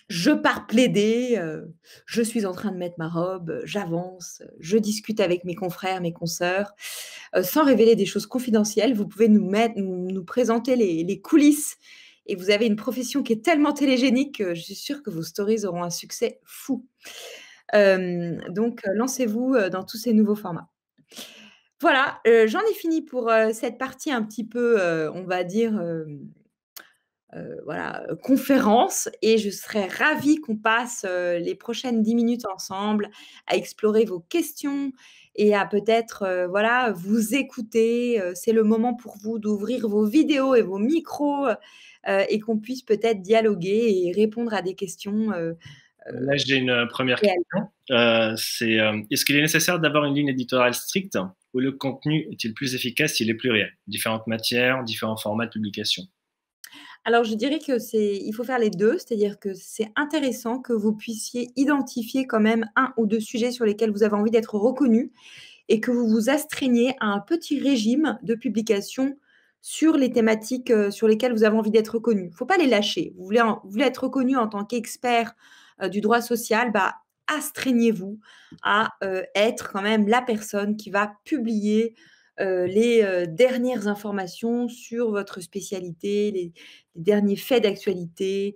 je pars plaider, je suis en train de mettre ma robe, j'avance, je discute avec mes confrères, mes consoeurs. sans révéler des choses confidentielles, vous pouvez nous, mettre, nous, présenter les, les coulisses et vous avez une profession qui est tellement télégénique que je suis sûre que vos stories auront un succès fou. donc, euh, lancez-vous euh, dans tous ces nouveaux formats. Voilà, euh, j'en ai fini pour cette partie un petit peu, on va dire, voilà, conférence. Et je serais ravie qu'on passe les prochaines dix minutes ensemble à explorer vos questions et à peut-être voilà vous écouter. c'est le moment pour vous d'ouvrir vos vidéos et vos micros euh, et qu'on puisse peut-être dialoguer et répondre à des questions. Euh, euh, Là, j'ai une première question. c'est est-ce qu'il est nécessaire d'avoir une ligne éditoriale stricte ou le contenu est-il plus efficace s'il est pluriel Différentes matières, différents formats de publication. Alors, je dirais que c'est, il faut faire les deux, c'est-à-dire que c'est intéressant que vous puissiez identifier quand même un ou deux sujets sur lesquels vous avez envie d'être reconnu et que vous vous astreigniez à un petit régime de publication sur les thématiques euh, sur lesquelles vous avez envie d'être reconnu. Il ne faut pas les lâcher. Vous voulez, être reconnu en tant qu'expert euh, du droit social, bah, astreignez-vous à euh, être quand même la personne qui va publier les dernières informations sur votre spécialité, les, les derniers faits d'actualité,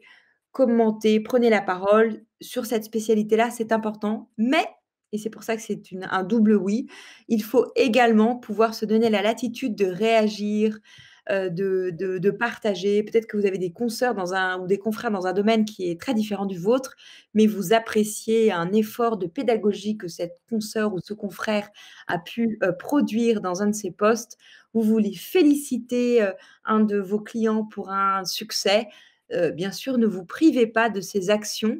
commentez, prenez la parole sur cette spécialité-là, c'est important, mais et c'est pour ça que c'est un double oui, il faut également pouvoir se donner la latitude de réagir, euh, de, partager. Peut-être que vous avez des consoeurs dans un, ou des confrères dans un domaine qui est très différent du vôtre, mais vous appréciez un effort de pédagogie que cette consoeur ou ce confrère a pu euh, produire dans un de ses postes. Vous voulez féliciter euh, un de vos clients pour un succès. bien sûr, ne vous privez pas de ces actions.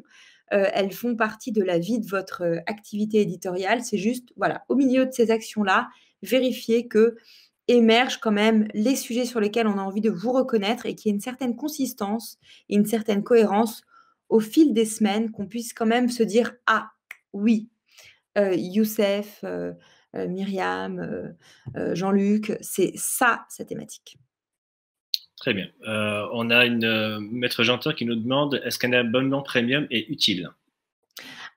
Euh, elles font partie de la vie de votre euh, activité éditoriale. C'est juste, voilà, au milieu de ces actions-là, vérifier que émergent quand même les sujets sur lesquels on a envie de vous reconnaître et qu'il y ait une certaine consistance et une certaine cohérence au fil des semaines, qu'on puisse quand même se dire, ah oui, euh, Youssef, Myriam, Jean-Luc, c'est ça sa thématique. Très bien. Euh, on a une euh, maître Janteur qui nous demande est-ce qu'un abonnement premium est utile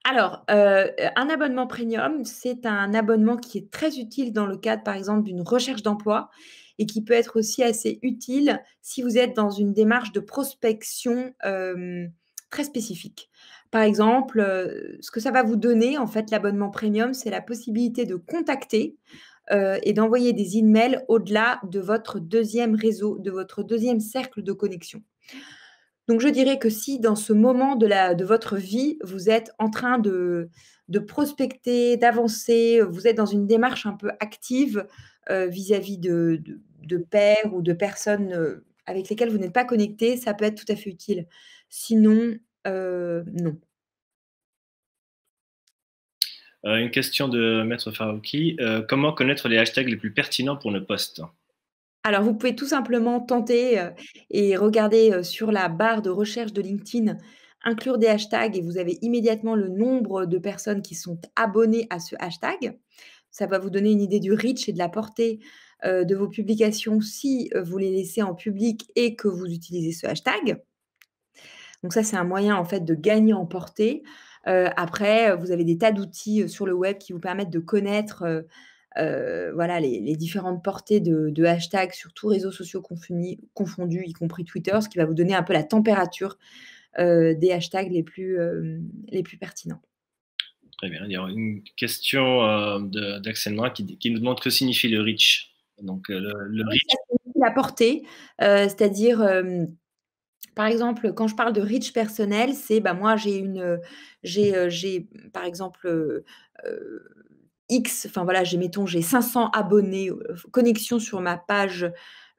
alors, euh, un abonnement premium, c'est un abonnement qui est très utile dans le cadre, par exemple, d'une recherche d'emploi et qui peut être aussi assez utile si vous êtes dans une démarche de prospection très spécifique. Par exemple, euh, ce que ça va vous donner, en fait, l'abonnement premium, c'est la possibilité de contacter euh, et d'envoyer des emails au-delà de votre deuxième réseau, de votre deuxième cercle de connexion. Donc, je dirais que si dans ce moment de, votre vie, vous êtes en train de, prospecter, d'avancer, vous êtes dans une démarche un peu active euh, vis-à-vis de, de, de ou de personnes avec lesquelles vous n'êtes pas connecté, ça peut être tout à fait utile. Sinon, euh, non. Euh, une question de Maître Farouki euh, comment connaître les hashtags les plus pertinents pour nos posts? Alors, vous pouvez tout simplement tenter, et regarder, sur la barre de recherche de LinkedIn, inclure des hashtags et vous avez immédiatement le nombre de personnes qui sont abonnées à ce hashtag. Ça va vous donner une idée du reach et de la portée, de vos publications si, vous les laissez en public et que vous utilisez ce hashtag. Donc ça, c'est un moyen en fait de gagner en portée. Euh, après, euh, vous avez des tas d'outils euh, sur le web qui vous permettent de connaître voilà, les, différentes portées de, hashtags sur tous réseaux sociaux confondus, y compris Twitter, ce qui va vous donner un peu la température des hashtags les plus, les plus pertinents. Très bien. Il y a une question d'Axel qui, nous demande que signifie le reach. Donc, le, reach. la portée, c'est-à-dire par exemple, quand je parle de reach personnel, c'est bah, moi, j'ai une. Euh, euh, j'ai, par exemple, euh, X, enfin voilà, j'ai, mettons, j'ai 500 abonnés, connexion sur ma page,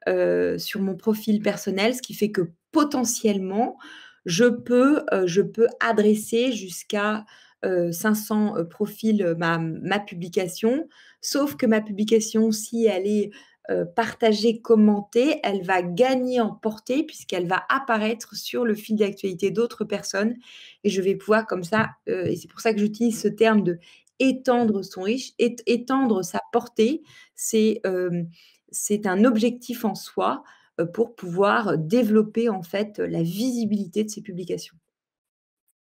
sur mon profil personnel, ce qui fait que potentiellement, je peux, je peux adresser jusqu'à. 500 profils ma, ma publication, sauf que ma publication, si elle est euh, partager, commenter elle va gagner en portée puisqu'elle va apparaître sur le fil d'actualité d'autres personnes. Et je vais pouvoir comme ça, euh, et c'est pour ça que j'utilise ce terme de étendre son riche, étendre sa portée, c'est euh, c'est un objectif en soi pour pouvoir développer en fait la visibilité de ses publications.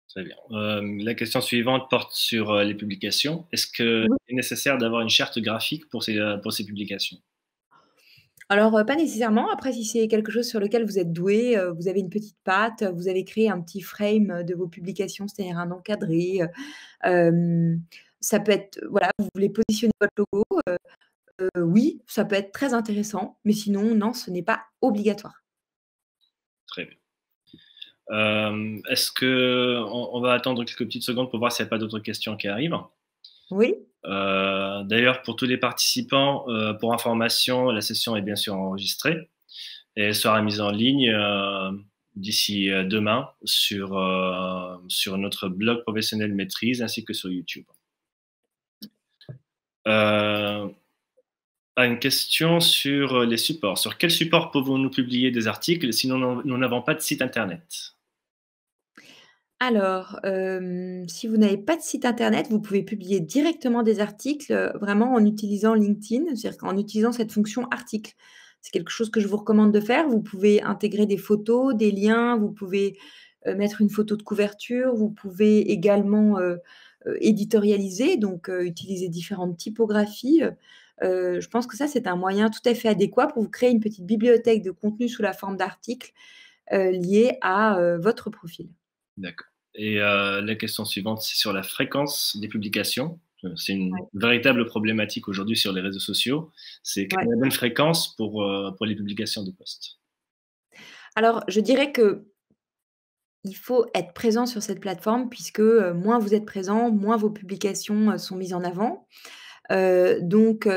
Très bien. la question suivante porte sur les publications. Est-ce qu'il est nécessaire d'avoir une charte graphique pour ces, pour ces publications alors, euh, pas nécessairement. Après, si c'est quelque chose sur lequel vous êtes doué, euh, vous avez une petite patte, vous avez créé un petit frame euh, de vos publications, c'est-à-dire un encadré. ça peut être, voilà, vous voulez positionner votre logo. oui, ça peut être très intéressant, mais sinon, non, ce n'est pas obligatoire. Très bien. Est-ce que va attendre quelques petites secondes pour voir s'il n'y a pas d'autres questions qui arrivent oui. Euh, d'ailleurs, pour tous les participants, euh, pour information, la session est bien sûr enregistrée et elle sera mise en ligne euh, d'ici demain sur, sur notre blog professionnel maîtrise ainsi que sur YouTube. une question sur les supports. Sur quel support pouvons-nous publier des articles si nous n'avons pas de site internet alors, euh, si vous n'avez pas de site internet, vous pouvez publier directement des articles, euh, vraiment en utilisant LinkedIn, c'est-à-dire en utilisant cette fonction article. C'est quelque chose que je vous recommande de faire. Vous pouvez intégrer des photos, des liens, vous pouvez, euh, mettre une photo de couverture, vous pouvez également, éditorialiser, donc utiliser différentes typographies, je pense que ça, c'est un moyen tout à fait adéquat pour vous créer une petite bibliothèque de contenu sous la forme d'articles, liés à, votre profil. D'accord. Et euh, la question suivante, c'est sur la fréquence des publications. Euh, c'est une véritable problématique aujourd'hui sur les réseaux sociaux. C'est quelle est la bonne fréquence pour, euh, pour les publications de postes Alors, je dirais que il faut être présent sur cette plateforme puisque moins vous êtes présent, moins vos publications sont mises en avant. donc,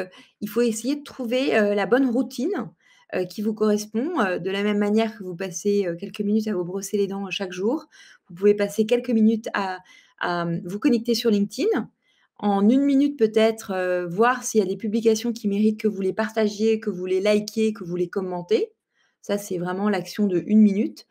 il faut essayer de trouver la bonne routine euh, qui vous correspond. Euh, de la même manière que vous passez euh, quelques minutes à vous brosser les dents chaque jour, vous pouvez passer quelques minutes à, vous connecter sur LinkedIn. En une minute peut-être, voir s'il y a des publications qui méritent que vous les partagiez, que vous les likiez, que vous les commentez. Ça, c'est vraiment l'action de une minute.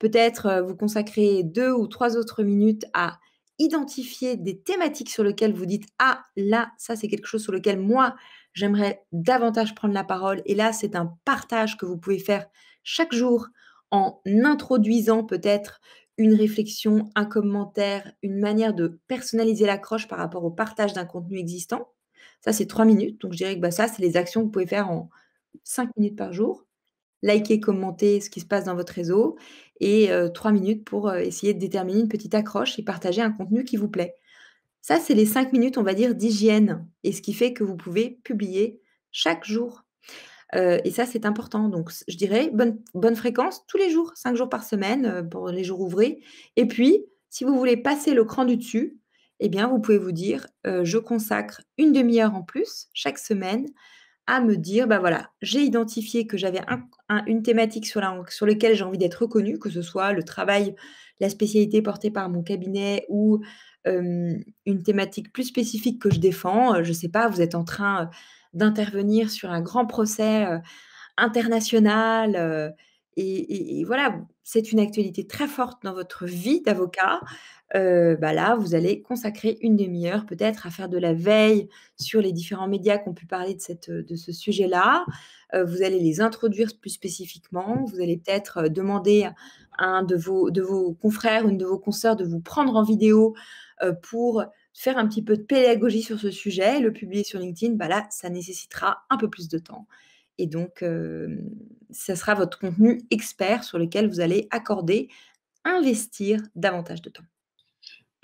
Peut-être vous consacrer deux ou trois autres minutes à identifier des thématiques sur lesquelles vous dites Ah, là, ça, c'est quelque chose sur lequel moi, J'aimerais davantage prendre la parole. Et là, c'est un partage que vous pouvez faire chaque jour en introduisant peut-être une réflexion, un commentaire, une manière de personnaliser l'accroche par rapport au partage d'un contenu existant. Ça, c'est trois minutes. Donc, je dirais que bah, ça, c'est les actions que vous pouvez faire en cinq minutes par jour. Likez, commentez ce qui se passe dans votre réseau et euh, trois minutes pour euh, essayer de déterminer une petite accroche et partager un contenu qui vous plaît. Ça, c'est les cinq minutes, on va dire, d'hygiène. Et ce qui fait que vous pouvez publier chaque jour. Euh, et ça, c'est important. Donc, je dirais, bonne, bonne fréquence tous les jours, cinq jours par semaine euh, pour les jours ouvrés. Et puis, si vous voulez passer le cran du dessus, eh bien, vous pouvez vous dire, euh, je consacre une demi-heure en plus chaque semaine à me dire, bah voilà, j'ai identifié que j'avais une thématique sur, la, sur laquelle j'ai envie d'être reconnue, que ce soit le travail, la spécialité portée par mon cabinet ou une thématique plus spécifique que je défends. Je ne sais pas, vous êtes en train d'intervenir sur un grand procès international. Et, voilà, c'est une actualité très forte dans votre vie d'avocat. Bah là, vous allez consacrer une demi-heure peut-être à faire de la veille sur les différents médias qui ont pu parler de, cette, de ce sujet-là. vous allez les introduire plus spécifiquement. Vous allez peut-être demander à un de vos, de vos confrères, une de vos consoeurs de vous prendre en vidéo euh, pour faire un petit peu de pédagogie sur ce sujet, le publier sur LinkedIn, bah là, ça nécessitera un peu plus de temps. Et donc, ce euh, sera votre contenu expert sur lequel vous allez accorder, investir davantage de temps.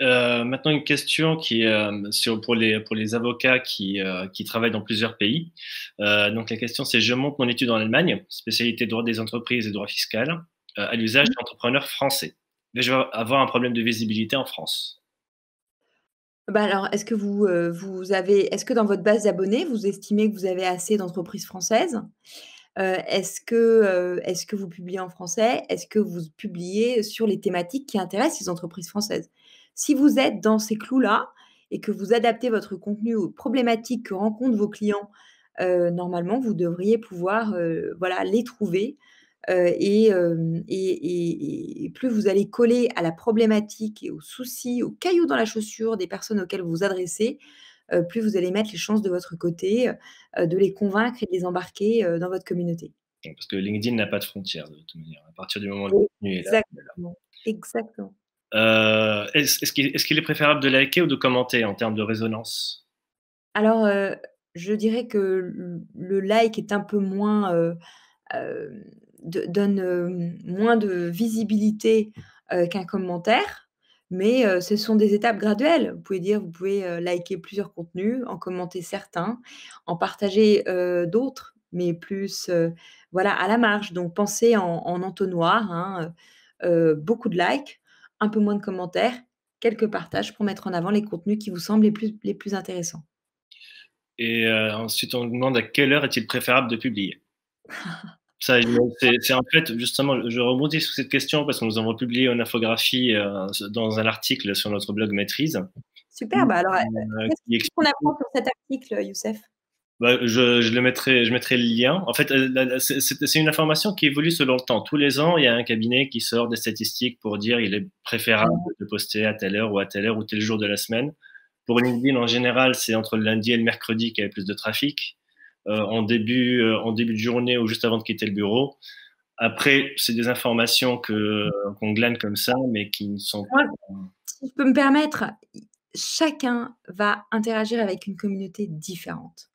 Euh, maintenant, une question qui sur, pour, les, pour les avocats qui, qui travaillent dans plusieurs pays. donc, la question, c'est je monte mon étude en Allemagne, spécialité droit des entreprises et droit fiscal, à l'usage mmh. d'entrepreneurs français. Mais je vais avoir un problème de visibilité en France. Bah, alors, est-ce que vous, euh, vous avez est-ce que dans votre base d'abonnés, vous estimez que vous avez assez d'entreprises françaises? Euh, euh, est-ce que, vous publiez en français? Est-ce que vous publiez sur les thématiques qui intéressent les entreprises françaises? Si vous êtes dans ces clous-là et que vous adaptez votre contenu aux problématiques que rencontrent vos clients, normalement, vous devriez pouvoir, voilà, les trouver. Euh, euh, et, plus vous allez coller à la problématique et aux soucis, aux cailloux dans la chaussure des personnes auxquelles vous vous adressez, euh, plus vous allez mettre les chances de votre côté de les convaincre et de les embarquer dans votre communauté. Parce que LinkedIn n'a pas de frontières de toute manière. À partir du moment où le Exactement. Est Exactement. est-ce, est-ce, qu'il, est préférable de liker ou de commenter en termes de résonance Alors, je dirais que le like est un peu moins donne euh, moins de visibilité euh, qu'un commentaire, mais euh, ce sont des étapes graduelles. Vous pouvez dire, vous pouvez liker plusieurs contenus, en commenter certains, en partager d'autres, mais plus voilà à la marge. Donc pensez en, entonnoir, hein, beaucoup de likes, un peu moins de commentaires, quelques partages pour mettre en avant les contenus qui vous semblent les plus, les plus intéressants. Et ensuite, on demande à quelle heure est-il préférable de publier *laughs* Ça, c'est en fait, justement, je rebondis sur cette question parce que nous avons publié une infographie euh, dans un article sur notre blog Maîtrise. Super, bah, alors, euh, euh, qu'est-ce qu'on apprend sur cet article, Youssef bah, je, le mettrai, je mettrai le lien. En fait, c'est une information qui évolue selon le temps. Tous les ans, il y a un cabinet qui sort des statistiques pour dire qu'il est préférable mmh. de poster à telle heure ou à telle heure ou tel jour de la semaine. Pour une LinkedIn, en général, c'est entre le lundi et le mercredi qu'il y a plus de trafic. Euh, en, début, euh, en début de journée ou juste avant de quitter le bureau. Après, c'est des informations qu'on glane comme ça, mais qui ne sont pas. Si je peux me permettre, chacun va interagir avec une communauté différente.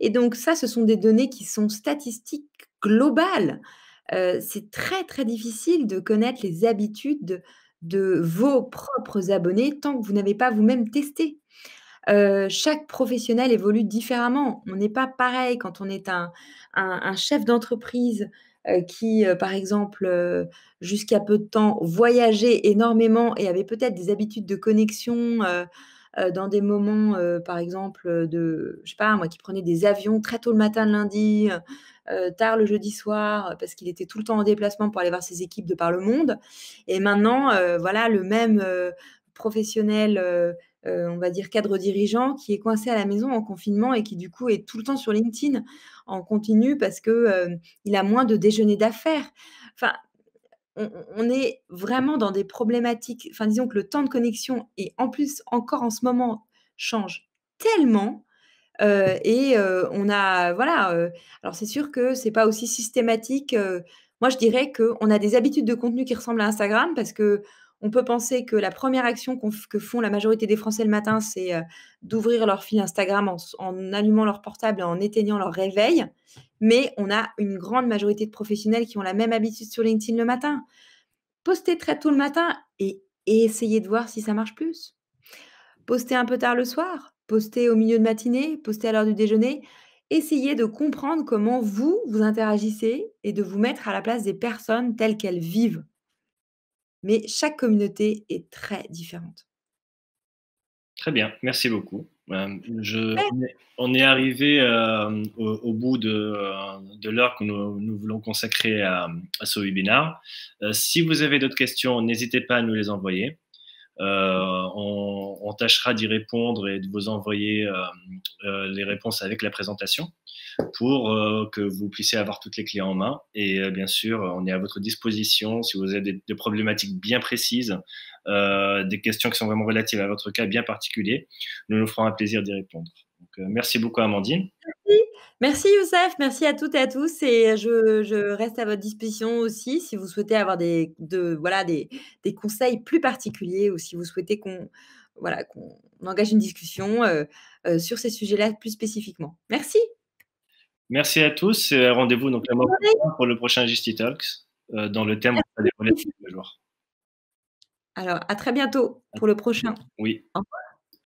Et donc ça, ce sont des données qui sont statistiques globales. Euh, c'est très très difficile de connaître les habitudes de vos propres abonnés tant que vous n'avez pas vous-même testé. Euh, chaque professionnel évolue différemment. On n'est pas pareil quand on est un, chef d'entreprise euh, qui, euh, par exemple, jusqu'à peu de temps, voyageait énormément et avait peut-être des habitudes de connexion dans des moments, par exemple, de, je sais pas, moi qui prenait des avions très tôt le matin le lundi, tard le jeudi soir, parce qu'il était tout le temps en déplacement pour aller voir ses équipes de par le monde. Et maintenant, voilà, le même professionnel euh, on va dire, cadre dirigeant qui est coincé à la maison en confinement et qui, du coup, est tout le temps sur LinkedIn en continu parce qu'il euh, a moins de déjeuner d'affaires. Enfin, on, est vraiment dans des problématiques. Enfin, disons que le temps de connexion, et en plus, encore en ce moment, change tellement. Euh, et on a, voilà, alors c'est sûr que ce n'est pas aussi systématique. moi, je dirais qu'on a des habitudes de contenu qui ressemblent à Instagram parce que on peut penser que la première action que font la majorité des Français le matin, c'est euh, d'ouvrir leur fil Instagram en, allumant leur portable et en éteignant leur réveil. Mais on a une grande majorité de professionnels qui ont la même habitude sur LinkedIn le matin. Postez très tôt le matin et, et essayez de voir si ça marche plus. Postez un peu tard le soir, postez au milieu de matinée, postez à l'heure du déjeuner. Essayez de comprendre comment vous, vous interagissez et de vous mettre à la place des personnes telles qu'elles vivent mais chaque communauté est très différente. Très bien, merci beaucoup. Ben, je, on est arrivé euh, au, bout euh, de, l'heure que nous, voulons consacrer à, ce webinaire. Euh, si vous avez d'autres questions, n'hésitez pas à nous les envoyer. Euh, on, on, tâchera d'y répondre et de vous envoyer euh, euh, les réponses avec la présentation pour que vous puissiez avoir toutes les clés en main. Et bien sûr, on est à votre disposition si vous avez des, des problématiques bien précises, des questions qui sont vraiment relatives à votre cas bien particulier. Nous nous ferons un plaisir d'y répondre. Euh, merci beaucoup, Amandine. Merci. Youssef. Merci à toutes et à tous. Et je, reste à votre disposition aussi si vous souhaitez avoir des, voilà, des, conseils plus particuliers ou si vous souhaitez qu'on voilà, qu'on engage une discussion euh, euh, sur ces sujets-là plus spécifiquement. Merci. Merci à tous. Rendez-vous donc pour le prochain JustiTalks Talks dans le thème des connaissances de jour. Alors, à très bientôt pour le prochain. Oui.